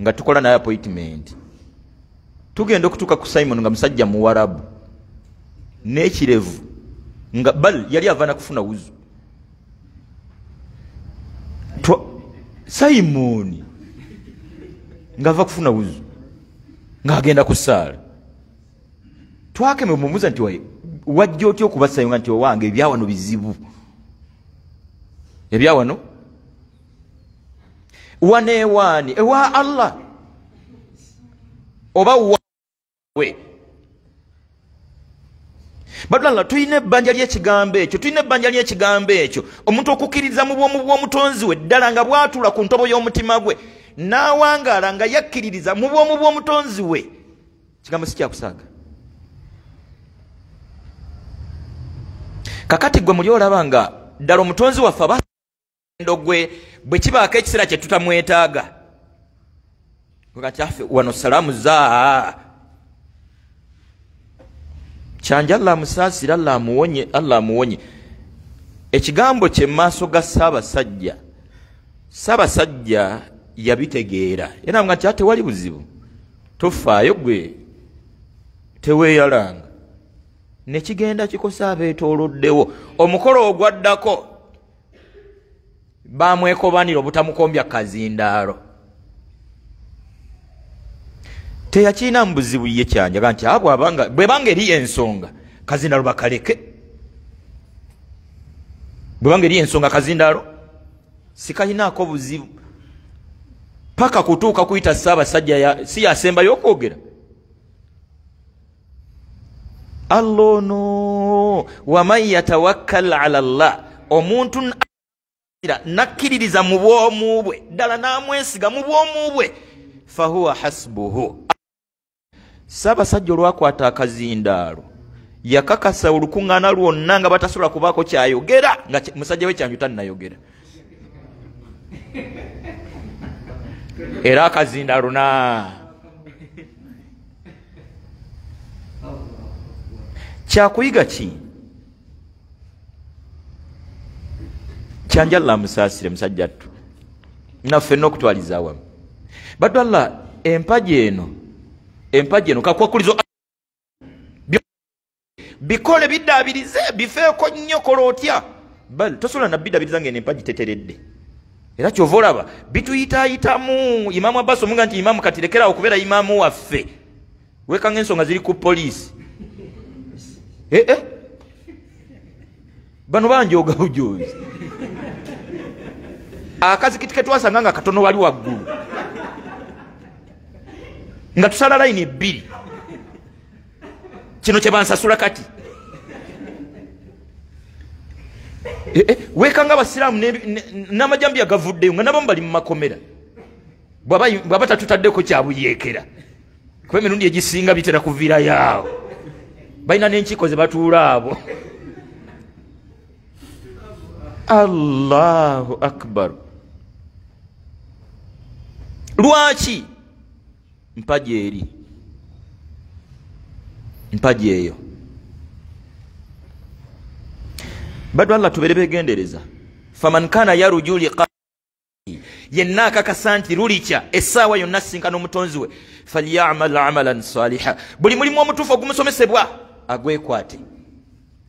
nga tukola naye appointment tugenda okutuuka ku simon nga musajja muwarabu nekirevu nga bal yali avaana kufuna wuzu simoni ngaava kufuna wuzu ngaagenda ku saala twakeme mumuza nti wajja otya okubasayonga nti owange ebyawano bizibu ebyawano wanewaani ewa allah oba wawe badala tulina ebbanja lyekigambo ekyo tulina ebbanja lyekigambo ekyo omuntu okukkiriza mu bwomu bwomutonzi we ddala nga bwatula ku ntobo y'omutima gwe n'awangaala nga yakkiririza mu bwomu bw'omutonzi we kigambo si kyakusaaga kakati gwe muli olaba nga ddala omutonzi waffe abaendo gwe bwe kibaako ekiseera kye tutamwetaaga kakyaffe wano salamuza kyanje alla amusaasire alla amuwonye alla amuwonye ekigambo kye mumaaso ga saabasajja saabasajja yabitegeera era nga ti atewali buzibu tofaayo gwe teweeyalanga nekigenda kikosa abeetooloddewo omukolo ogwaddako bamwekobanira obutamukombya kazindaalo teyakiina mu buzibu ye kyanjaga nti ah, bwebanga eriyo ensonga kazindaalo bakaleke bwebanga eriyo ensonga kazindaalo sikalinaako buzibu paka kutuuka kuyita saabasajja si yasembayo okwogera allo ono waman yatawakkal ala llah omuntu era nakkiririza mu bwomu bwe ddala n'amwesiga mu bwomu bwe fahuwa hasibuhu saabasajja olwakwata akazindaalo yakakasa olukuŋŋaana lwonna nga batasobola kubaako kyayogera nga musajja we kyanju tannayogera era akazindaalo na kyakuyiga ki kyanjalla musaasire musajja ttu naffe nna okutwaliza awamu badwalla empaji eno empaji eno kakwakulizo bikole biddaabirize bifeeko nnyo kola otya bal tosobola nabiddaabiriza ngeno empaji teteredde era kyova olaba bituyitaayitamu imaamu abbaasi omuga nti imaamu katirekerawo okubeera imaamu waffe wekanga ensonga ziri ku poliisi ee eh, eh? bano banjoga bujoozi akazikiti ketwasanga nga katono wali waggulu nga tusala layini ebbiri kino kyebansasula kati e, e, wekanga abasiraamu n'amajambi agavuddeyo nga nabamu bali mumakomera bwaba tatutaddeko kyabuyeekera kuba emirundi egisinga bitera kuviirayoawo balina n'enkiiko ze batuula abo allahu akbaru lwaki mpaje eri mpaje eyo badwa alla tubere begendereza faman kana yaruju liqa yenna akakasa nti lulikya essaawa yonna sinkana omutonzi we falyamal amalan saliha buli mulimu omutuufu ogumusomesebwa agwekwate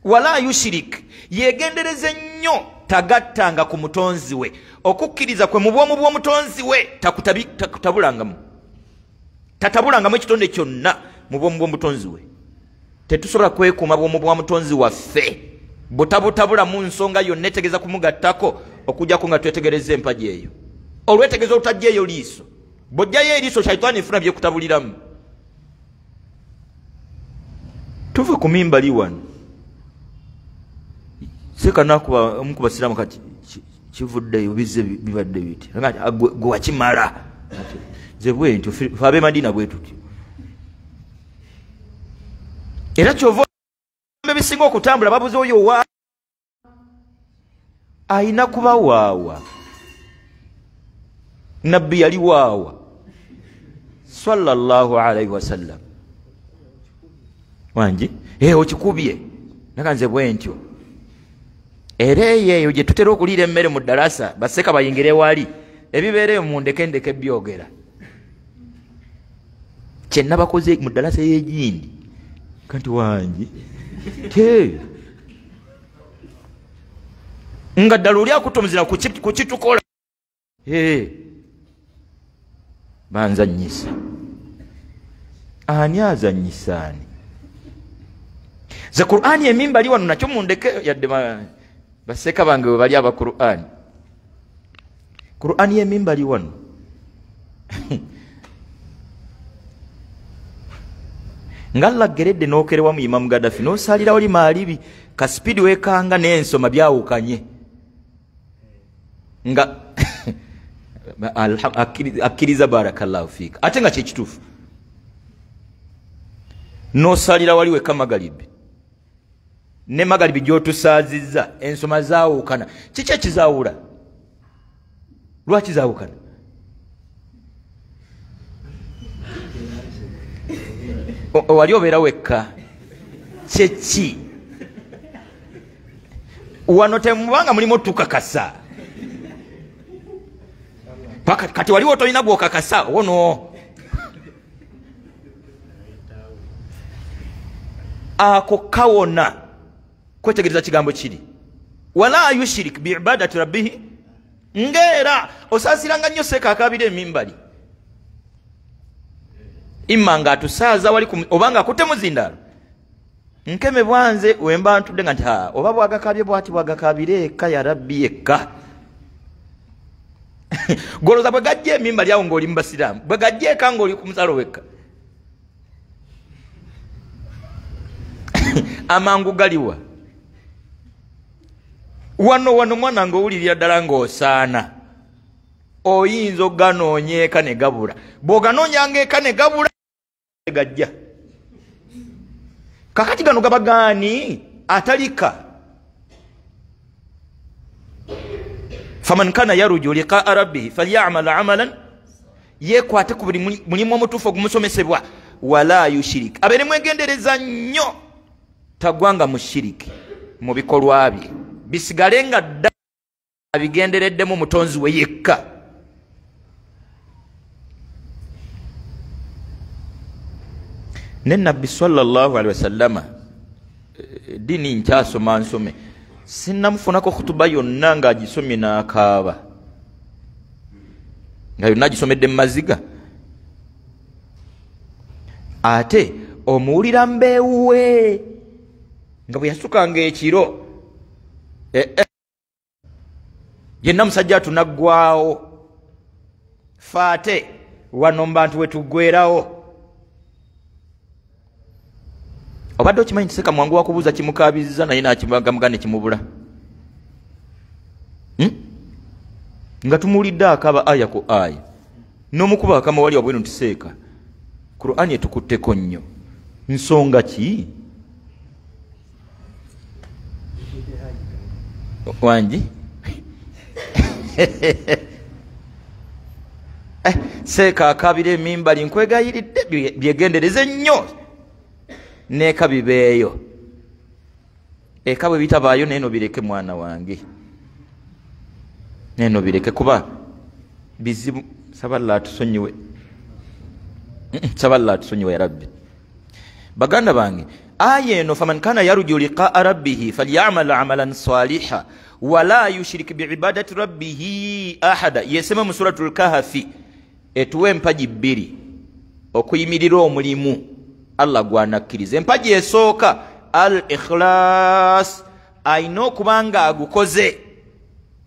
wala yushirik yegendereze nnyo tagattanga ku mutonzi we okukkiriza kwe mu bwomu bw'omutonzi we takutabulangamu tatabulangamu ekitonde kyonna mu bwomu bw'omutonzi we tetusobola kwekuuma bwomu bwa mutonzi waffe butabutabulamu nsonga yonna etegeeza kumugattako okugjaku nga twetegereza empaji eyo olwetegeeza olutajja eyo liiso bwojjayo eriiso shaitaani efuna byekutabuliramu tuve ku mimbali wano sekanaku omuku basiramu kati kivuddeyo bize bibadde biti gwe wakimala nze bwentyo faabe madiina bwe tutyo era kyovaamba ebisinga okutambula babuze oyo wa ayina kuba waawa nabbi yali waawa salllah alaihi wasallam wangi ee okikubye naga nze bwentyo era eyo eyo gye tutera okuliira emmere mu ddalasa baseka bayingire wali ebibeera eyo mundekendeka ebyogera kyenna bakoze mu ddalasa yegindi kati wangi teyo nga ddala oli akutomuzira kukitukola banzanyisa ani azanyisa ani ze qurani emimba ali wano nakyo mundeke yadde baseka bange bwe bali aba kuruani kuruani yemimbali wano ngalageredde nokerewamu imamu gadafi nosalirawoli maalibi kaspidi wekanga nensoma byawukanye nga akkiriza barakallahu fiika ate nga kyekituufu nosalira wali wekamagalibbe ne magalibi gyotusaazizza ensoma zaawukana kiki ekizaawula lwaki zaawukana owali obeera wekka kyeki wano temubanga mulimu tukakasa kati waliwo tolina gwokakasa ono ako kawona kwetegereza kigambo kiri wala yushirik biibadati rabbihi ngaera osaasiranga nnyo seeka akabira emimbali imma nga atusaaza wali obanga akutte muzindaalo nkeme bwanze wemba ntudde nga nti a oba bwagakabye bwati bwagakabire eka ya rabbi yekka goloza bwe gajja emimbali awo ngaoli mubasiraamu bwe gajja eka ngaoli ku musalo wekka amangu galiwa wano wano mwana ng'owulirira ddala ng'osaana oyinza oganoonya eka ne gabula bw'oganoonyanga eka ne gabula gajja kakati gano gabagaani atalika faman kana yaruju likaa rabbi falyamala amalan yekwate ku buli mulimu omutuufu ogumusomesebwa wala yushirik abeeremwegendereza nnyo tagwanga mu shiriki mu bikolwa bye bisigale nga dda abigendereddemu mutonzi we yekka ne nabbi salllahalihi wasallama eh, diini nkyasoma nsome sinnamufunako khutuba yonna ngaagisomye n'akaaba nga yonna agisomedde mu maziga ate omuwulira mbeewuwe nga bwe yasukanga ekiro Eh, eh. yenna musajja tunaggwawo faate wano mubantu wetugwerawo obadde okimanyi tiseka mwangu wakubuuza kimukabiza naye nakimagamuga nekimubula hmm? nga tumuulidde akaba aya ku aya n'omukuba akama wali obwenu tiseeka kuruani etukutteko nnyo nsonga ki Wanji. Eh, seeka akabira emimbali nkwegayiridde byegendereze nnyo neeka bibeeyo eka bwe bitabaayo neeno bireke mwana wange neeno bireke kuba bizibu sabala atusonyiwe sabala atusonyiwe yarabbi baganda bange aya eno faman kana yarju liqaa rabbihi falyamal amalan saliha wala yushiriki biibadati rabbihi ahada yesema mu suratul kahfi etuwa mpaji bbiri okuyimirira omulimu allah gwanakkiriza empagi esooka al ikhlas ayina okubanga agukoze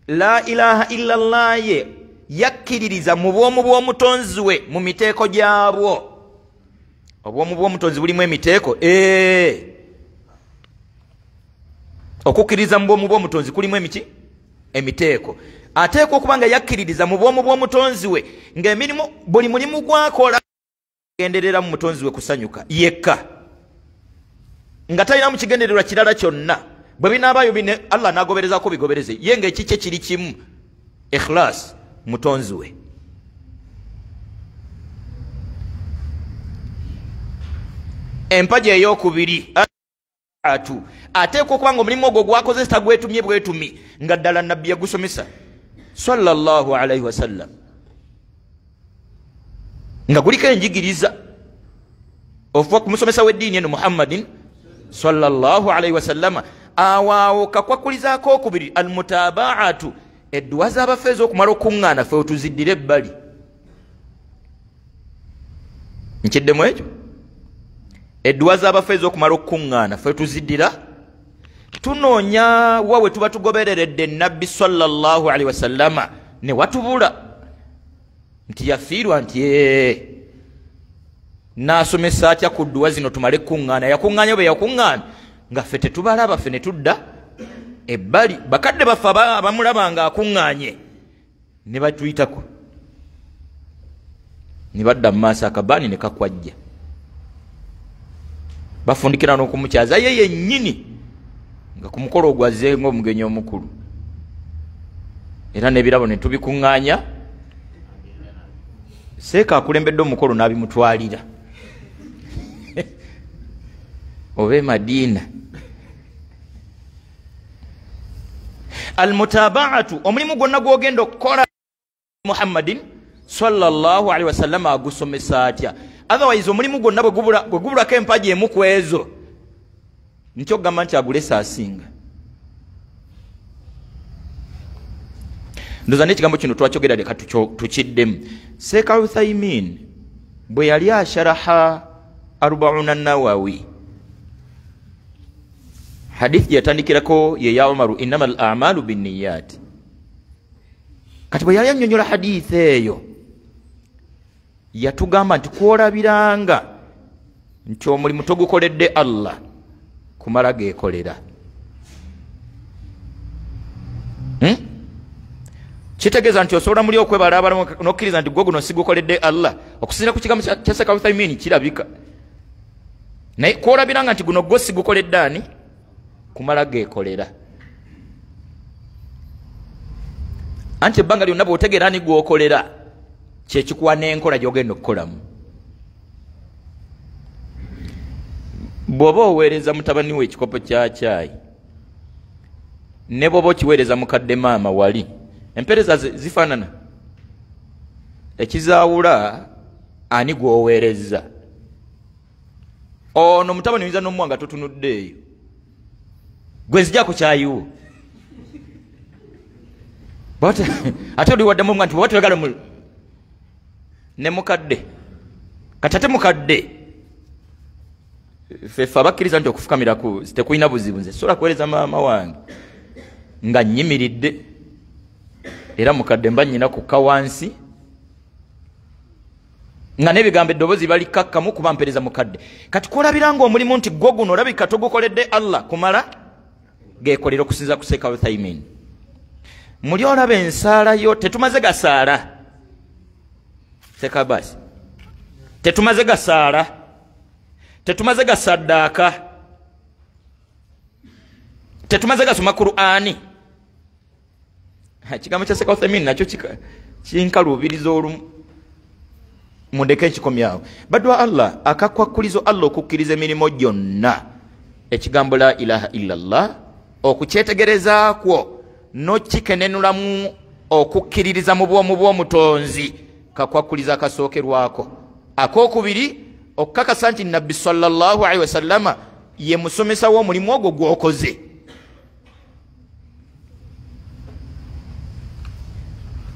la ilaha llah ye yakkiririza mu bwomu bw'omutonzi we mu miteeko gyabwo obwomu bwomutonzi bulimu emiteeko okukkiriza mu bwomu bwomutonzi kulimu emiki emiteeko ateekwa okuba nga yakkiririza mu bwomu bwomutonzi we ngaemirimu buli mulimu gwakola genderera mu mutonzi we kusanyuka yekka nga talinamu kigendererwa kirala kyonna bwe binaabayo bine allah nagoberezako bigobereze ye ngaekikye kiri kimu ikhlas mutonzi we empaja eyokubiri atu ateeka okubanga omulimu ogwo gwakozesa gwetumye bwetumi nga ddala nabbi yagusomesa salllahalaihi wasallam nga guliko enjigiriza ofuba ku musomesa weddiini eno muhammadin salllahalaihi wasallama awaawo kakwakulizaako okubiri almutabaatu edduwa z'abafe ez'okumala okukuŋŋaana fe otuziddire ebbali nkiddemu ekyo edduwa z'abafe ez'okumala okukuŋŋaana fe tuziddira tunoonya wa we tuba tugobereredde nabbi salllah alii wasallama ne watubula nti yafiirwa nti ee naasomesa atya ku dduwa zino tumale ekkuŋŋaana yakuŋŋaanya bwe yakuŋŋaana nga ffe tetubala abaffe ne tudda ebbali bakadde baffe abamulaba nga akuŋŋaanye ne batuyitako ne badda mu maaso akabaani ne kakwajja bafundikira n'okumukyaza ye yennyini nga ku mukolo ogwazze ng'omugenyi omukulu era n'ebirabo ne tubikuŋŋaanya seeka akulembedde omukolo n'abimutwalira oba emadiina almutabaatu omulimu gwonna gwogenda okukola muhammadin sallaalii wasallama agusomesa atya otherwise omulimu gwonna bwe gubulako empaji emu ku ezo nikyokugamba nti agule saasinga ndoza nekigambo kino twakyogera leka tukiddemu seeka uthaimin bwe yali asharaha arbauna nawawi hadithi gyeyatandikirako yeya omaru inama al amalu biniyat kati bwe yali anyonyola hadithi eyo yatugamba nti kwolabiranga nti omulimu togukoledde allah kumala geekolera hmm? kitegeeza nti osobola muli okwebala abalamu nokkiriza nti gwe guno sigukoledde allah okusinzira ku kigambo kya sheka uthaimini kirabika naye kwolabiranga nti guno gwe sigukoledde ani kumala geekolera anti ebbanga lyonna bweotegeera ani gwokolera kyekikuwa n'enkola gy'ogenda okukolamu bw'oba oweereza mutabani we ekikopo kyakyayi ne bw'oba okiweereza mukadde maama wali empeereza zifaanana ekizaawula ani gw'oweereza ono mutabani oyinza n'omuwa nga totunudde eyo gwe nzijako kyayiwo ate oliwaddamu omwa nti bwoba tiagala ne mukadde kati ate mukadde ffe abakkiriza nti okufukamiraku tekulina buzibu nze sobola kuweereza maama wange nga nnyimiridde era mukadde mba nnyina kukka wansi nga nebigambo eddoboozi balikakkamu kuba mpereza mukadde kati kwolabiranga omulimu nti gwo guno olabika togukoledde allah kumala gekolera okusinza ku sekawo thaimin muli olaba ensaala yo tetumaze gasaala sekabasi tetumaze gasaala tetumaze gasaddaaka tetumaze gasoma kurani ekigambo kya sekauthemin nakyo kinkaluubiriza olumu mundeke ekikomyawo baddwa allah akakwakulizo allah okukkiriza emirimu gyonna ekigambo la ilaha illallah okukyetegerezakwo nokikenenulamu okukkiririza mu bwomu bw'omutonzi kakwakuliza akasookerwako akokubiri okukakasa nti nabbi salaalii wasalama ye musomesa w'omulimu ogwo gwokoze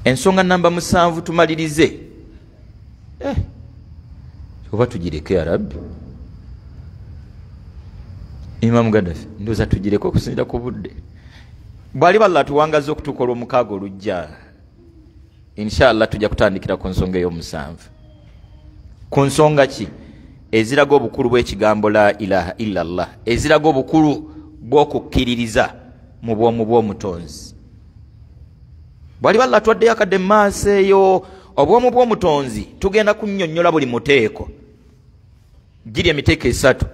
ensonga namba musanvu tumalirize eh, oba tugireke arabi imamu gadafi ndoza tugireko okusinira ku budde bwali balla atuwangaza okutuuka olwomukaaga olujjaa inshallah tujja kutandikira ku nsonga ey'omusanvu ku nsonga ki eziraga obukulu bw'ekigambo la ilaha illallah eziraga obukulu bw'okukkiririza mu bwomu bw'omutonzi bwali balla twaddeyo akadde mu maaso eyo obwomu bw'omutonzi tugenda kunnyonnyola buli muteeko giri emiteeko esatu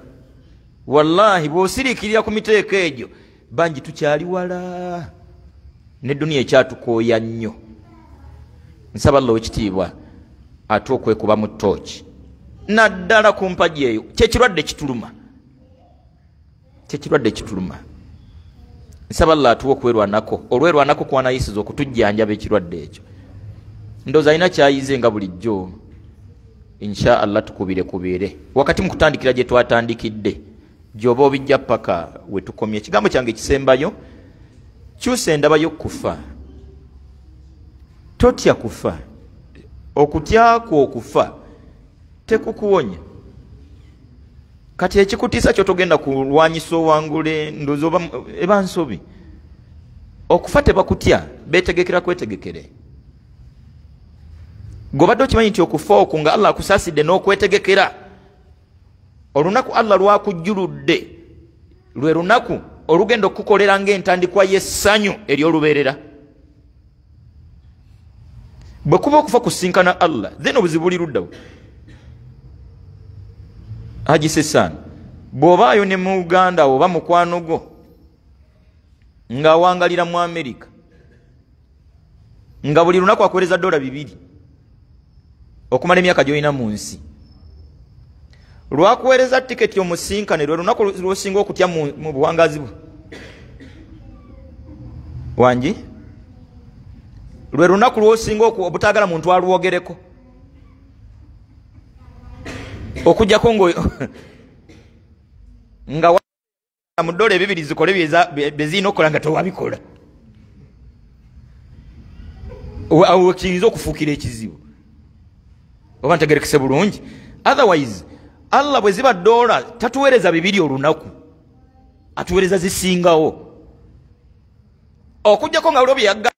wallahi bw'osiriikirira ku miteeko egyo bangi tukyali wala n'edduniya ekyatukooya nnyo nsaba lla ekitiibwa ate okwekuba mu tooki naddala ku mpaji eyo kyekirwadde kituluma kyekirwadde kituluma nsaba lla atuwa okwerwanako olwerwanako kwanayisiza okutujjanjaba ekirwadde ekyo ndooza alina kyayize nga bulijjo insha allah tukubire kubire wakati mukutandikira gye twatandikidde gyoba obijja paka wetukomye ekigambo kyange kisembayo kyusa endabayokkufa totya kufa okutyakwo okufa tekukuwonya kati ekikutiisa kyotogenda kulwanyisa owangule ndozi eba nsobi okufa tebakutya betegekera kwetegekere gobadde okimanyi nti okufa oku nga allah akusaasidde n'okwetegekera olunaku allah lwakujjuludde lwe lunaku olugenda okukolera ngaentandikwa yessanyu eryolubeerera bwekuba okufa kusinkana allah then obuzibuli luddawo hagisesaanu bw'obaayo ne mu uganda wo oba mukwano gwo ng'awangalira mu amerika nga buli lunaku akuweereza dola bibiri okumala emyaka gyolina mu nsi lwakuweereza tiketi omusinkane lwe lunaku lwosinga okutya mu buwangazi bwe wangi lwe lunaku lwosinga obutagala muntu alwogereko okujjako nga mu dola ebibiri zikole bezirina okukola nga towabikola kiyinza okufuukira ekizibu oba ntegerekese bulungi otherwise allah bwe ziba dola tatuweereza bibiri olunaku atuweereza zisingawo okujjako nga lwo byeyaga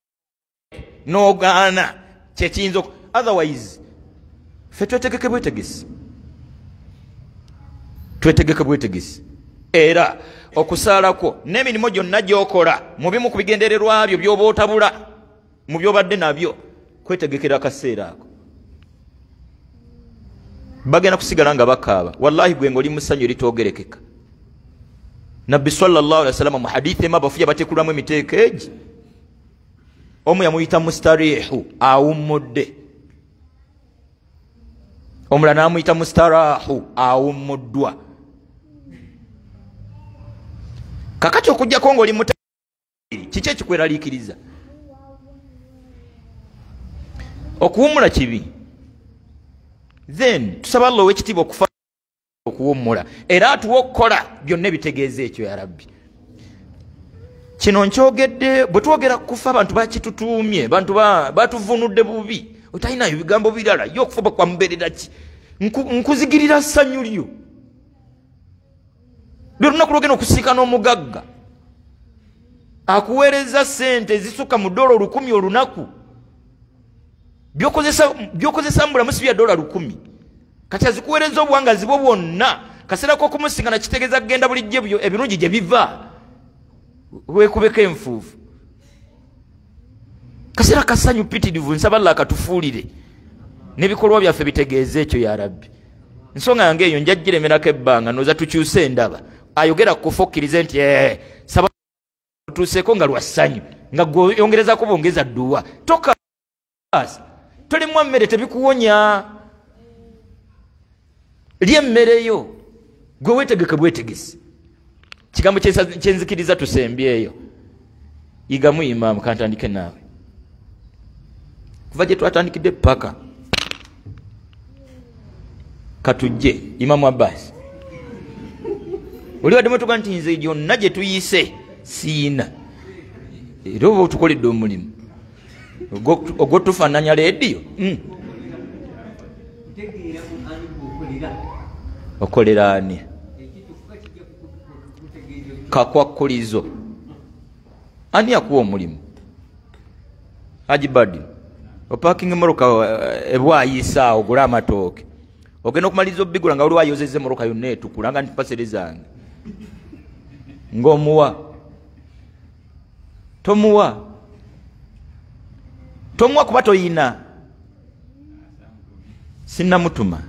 nogaana kyekiyinza otherwise fe twetegeke bwetegesi twetegeke bwetegesi era okusaalako n'emirimu gyonna gyokola mu bimu ku bigendererwa byo byoba otabula mu byobadde nabyo kwetegekera akaseera ako bagenda kusigala nga bakaaba wallahi gwenga oli musanyu eritogerekeka nabbi sallaalwasalama mu haditha emu abafuja batekulwamu emiteeko egi omu yamuyita mustarihu awummudde omulala namuyita mustarahu awummuddwa kakati okujjako ngaoli kiki ekikweraliikiriza okuwummula kibi then tusaba allah owekitiibwa okufa okuwummula era atuwa okukola byonna ebitegeeza ekyo ya rabbi kino nkyogedde bwe twogera kufa abantu bakitutuumye bantu batuvunudde bubi otalinayo bigambo birala yo okufa bakwamubeerera ki nkuzigirira ssanyu lyo byolina kulwogenda okusiika n'omugagga akuweereza sente ezisukka mu dola olukumi olunaku byokozesa mubulamu si bya dola lukumi kati azikuweereza obuwangazibwo bwonna kaseerako okumusinga nakitegeeza kugenda bulijjo ebyo ebirungi gye bivaa wekubeko enfuufu kaseera kasanyu pitirivu nsabala katufuulire nebikolwa byaffe bitegeeza ekyo yarabbi ensonga yange eyo njagira emirako ebbanga noza tukyuse endaba ayogera kufa okkirize nti eh, saba otuuseeko nga lwassanyu nga gweoyongerezako bongeza dduwa tokaasa tolimu mmere tebikuwonya lyemmereyo gwe wetegeke bwetegese kigambo kyenzikiriza tusembyeyo yigamu imaamu kantandike naawe kuva gyetwatandikidde paka katujje imaamu abbas oli waddemu tuga nti nze gyonna gyetuyise siina era oba otukoledde omulimu ogwotufaananya leediyo hmm. okolera ani kakwakulizo ani yakuwa omulimu hajibadi opaking emoroka ebwayisaawo eh, gula amatooke ogenda okumaliriza obbigula nga oliwayozeza emoroka yonna etukula nga ntipasere zange ngaomuwa tomuwa tomuwa kuba toyina sinnamutuma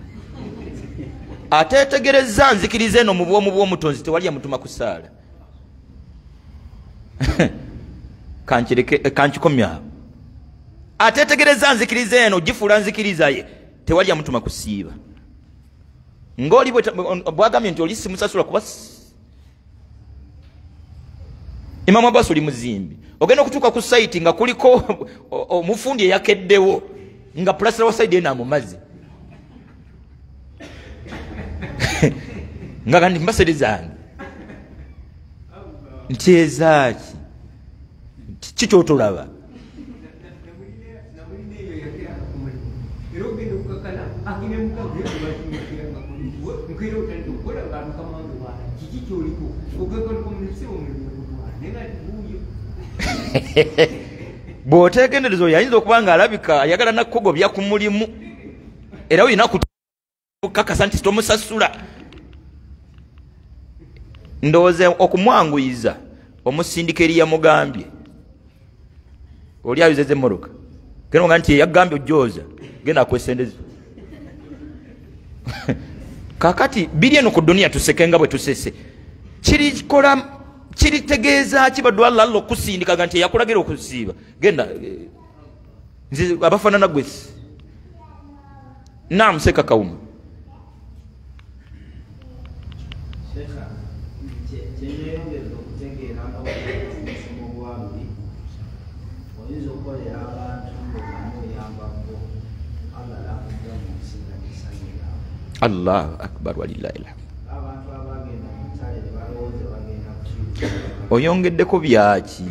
ateetegereza nzikiriza eno mu bwomu bwomutonzi tewali yamutuma ku saala kankikomy eh, awo ateetegereza nzikiriza eno gifuula nzikiriza ye tewali amutuma kusiiba ngaoli bwagambye nti oli simusasula kuba imamu abasi oli muzimbi ogenda okutuuka ku saiti nga kuliko omufundi eyakeddewo nga pulasira wa saidi ena amumazi nga gandi mbasere zange ntyezaaki ki kyotolaba bwotegendereza oyo ayinza okuba nga alabika ayagala nakkogobya ku mulimu era oyina kukakasa nti tomusasula ndowooza okumwanguyiza omusindika eri yamugambye oli ayuzeza emmoroka genga nti yeyagambye ojooza genda akwesendeza kakati biri eno ku duniya tuseke nga bwe tusese kirikola kiritegeeza kibadwa lalla okusindikaga nti eyakulagira okusiiba genda eh, nzi abafaanana gwesi namuseka kawuma allah akbar walilahi oyongeddeko byaki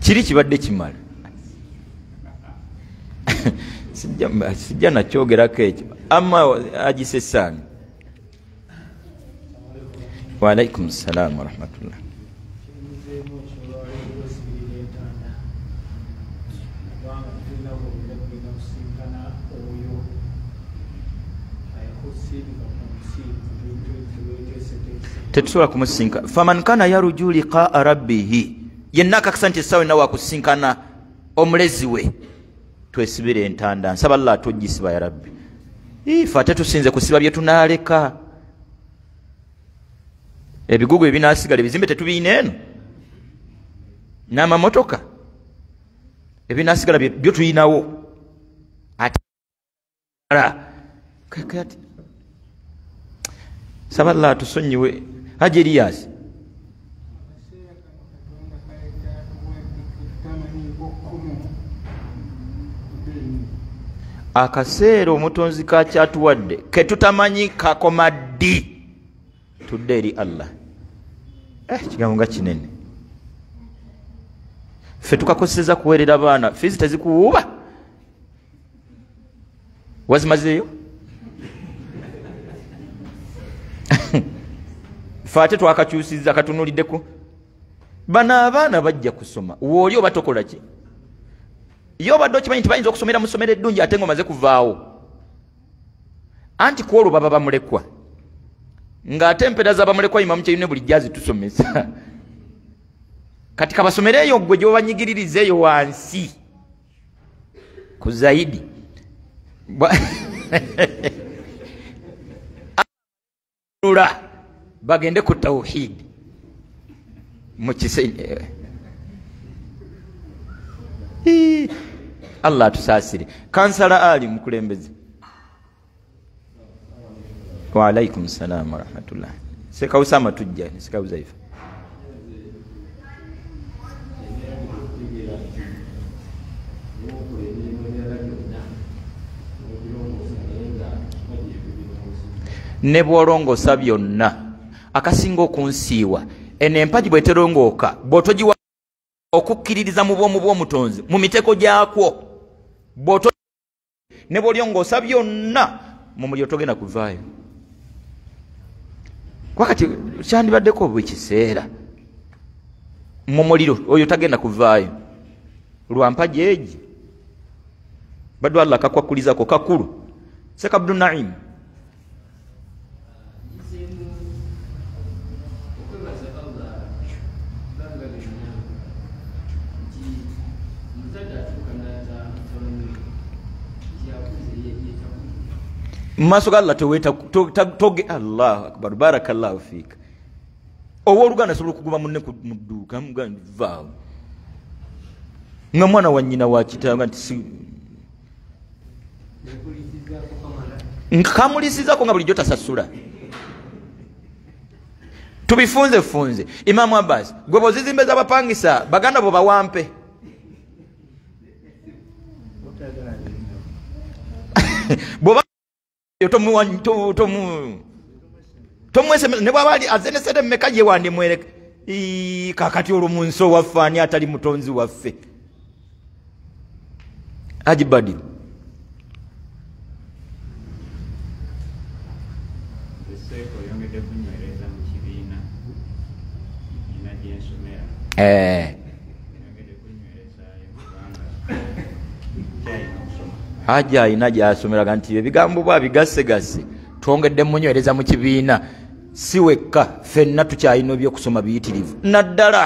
kiri kibadde kimala sijja nakyogerako ekyo ama agisesaani walaikum salaam warahmatullah tetusobola kumusinkana famankana yaruju likaa rabbihi yenna akakasa nti essaawa enna wakusinkana omulezi we twesibire entanda nsaba llah tujjisiba ya rabbi ife ate tusinze kusiba byetunaaleka ebigugu ebinaasigala ebizimbe tetubiina eno n'amamotoka ebinaasigala byo tuyinawo ate saballa tusonyiwe haji elias akaseera omutonzi kakyatuwadde ketutamanyi kakoma ddi tudde eri allah ekigambo eh, nga kinene fe tukakozeseza kuweerera abaana fiizi tezikuwuuba wazimazeeyo fe ate twakakyusiza katunuliddeku bano abaana bajja kusoma woli oba tokolaki ye obadde okimanyi nti bayinza okusomera musomera eddungi ate nga omaze kuvaawo anti kwolwo baba bamulekwa ng'ate empeera zabamulekwa imamu kyeyine bulijja zitusomesa kati kabasomere eyo ggwe gyobanyigiririza eyo wansi ku zaidi lula bagende ku tawhid mukisenyewe eh. allah atusaasire kansala ali mukulembeze waalaikum salaam warahmatullah sekawusama tujja sekawuzaifa nebwolongosa byonna akasinga okunsiiwa eno empagi bweterongooka bw'otogiwa okukkiririza mu bwomu bw'omutonzi mu miteko gyakwo bwoto ne bwolyo ngaosa byonna mu muliro togenda kuvaayo kwakati kyandibaddeko obwekiseera mu muliro oyo tagenda kuvaayo lwa mpagi egi badwalla kakwakulizako kakulu sheikh abdunaimu mumaaso ga allah teweetatoge allahu akbar barakallahu fiika owooluganda asobola okuguma munne mu dduuka vaawo nga mwana wa nyina wa kitaga nti si nkamulisizako nga bulijjo tasasula tubifunze funze imamu abbas gwe bozizimba ezabapangisa baganda bo bawampe bwoba tomwesemeza ne bwaba ali azene mumeka ye kakati olwo mu nsi owaffe ani atali mutonzi waffe ajibadi Eh. hajja alina gyasomeraga nti ebigambo bwa bigasegase twongedde munywereza mu kibiina si wekka ffenna tukyalina byokusoma biyitirivu naddala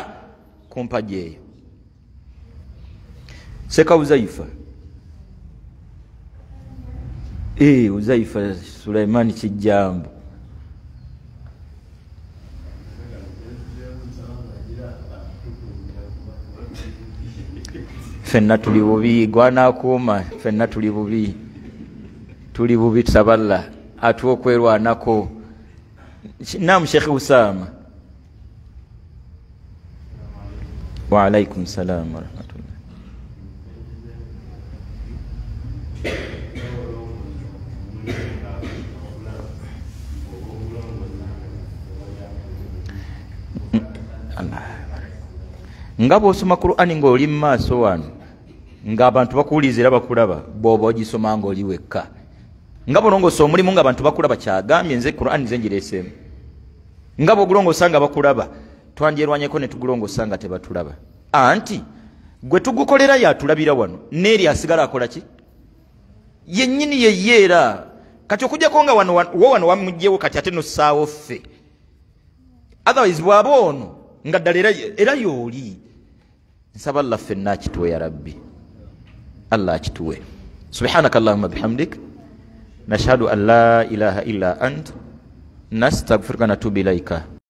ku mpaja eyo seka uzaifa uzaifa suleimani kijambo ffenna tuli bubi gwanakuuma ffenna tuli bubi tuli bubi tusaballa atuwa okwerwanako namu shekhe usama waalaikum salaam warahmatullah nga bwosoma kurani ngaoli mumaaso wano ng'abantu bakuwuliriza era bakulaba booba ogisoma ngaoli wekka nga bolongosa omulimu ng'abantu bakulaba kyagambye nze kurani ze ngireeseemu nga bwogulongosa nga bakulaba twandyerwanyeko ne tugulongosa nga tebatulaba anti gwe tugukolera yatulabira wano n'eri asigala akola ki yennyini yeye era kati okugjako nga wo wano wamugjewo kati ate nosaawo ffe otherwise bwaba ono nga ddala era yooli nsaba llaffe nakitweya rabbi الله اجتوي سبحانك اللهم بحمدك نشهد أن لا إله إلا أنت نستغفرك ونتوب إليك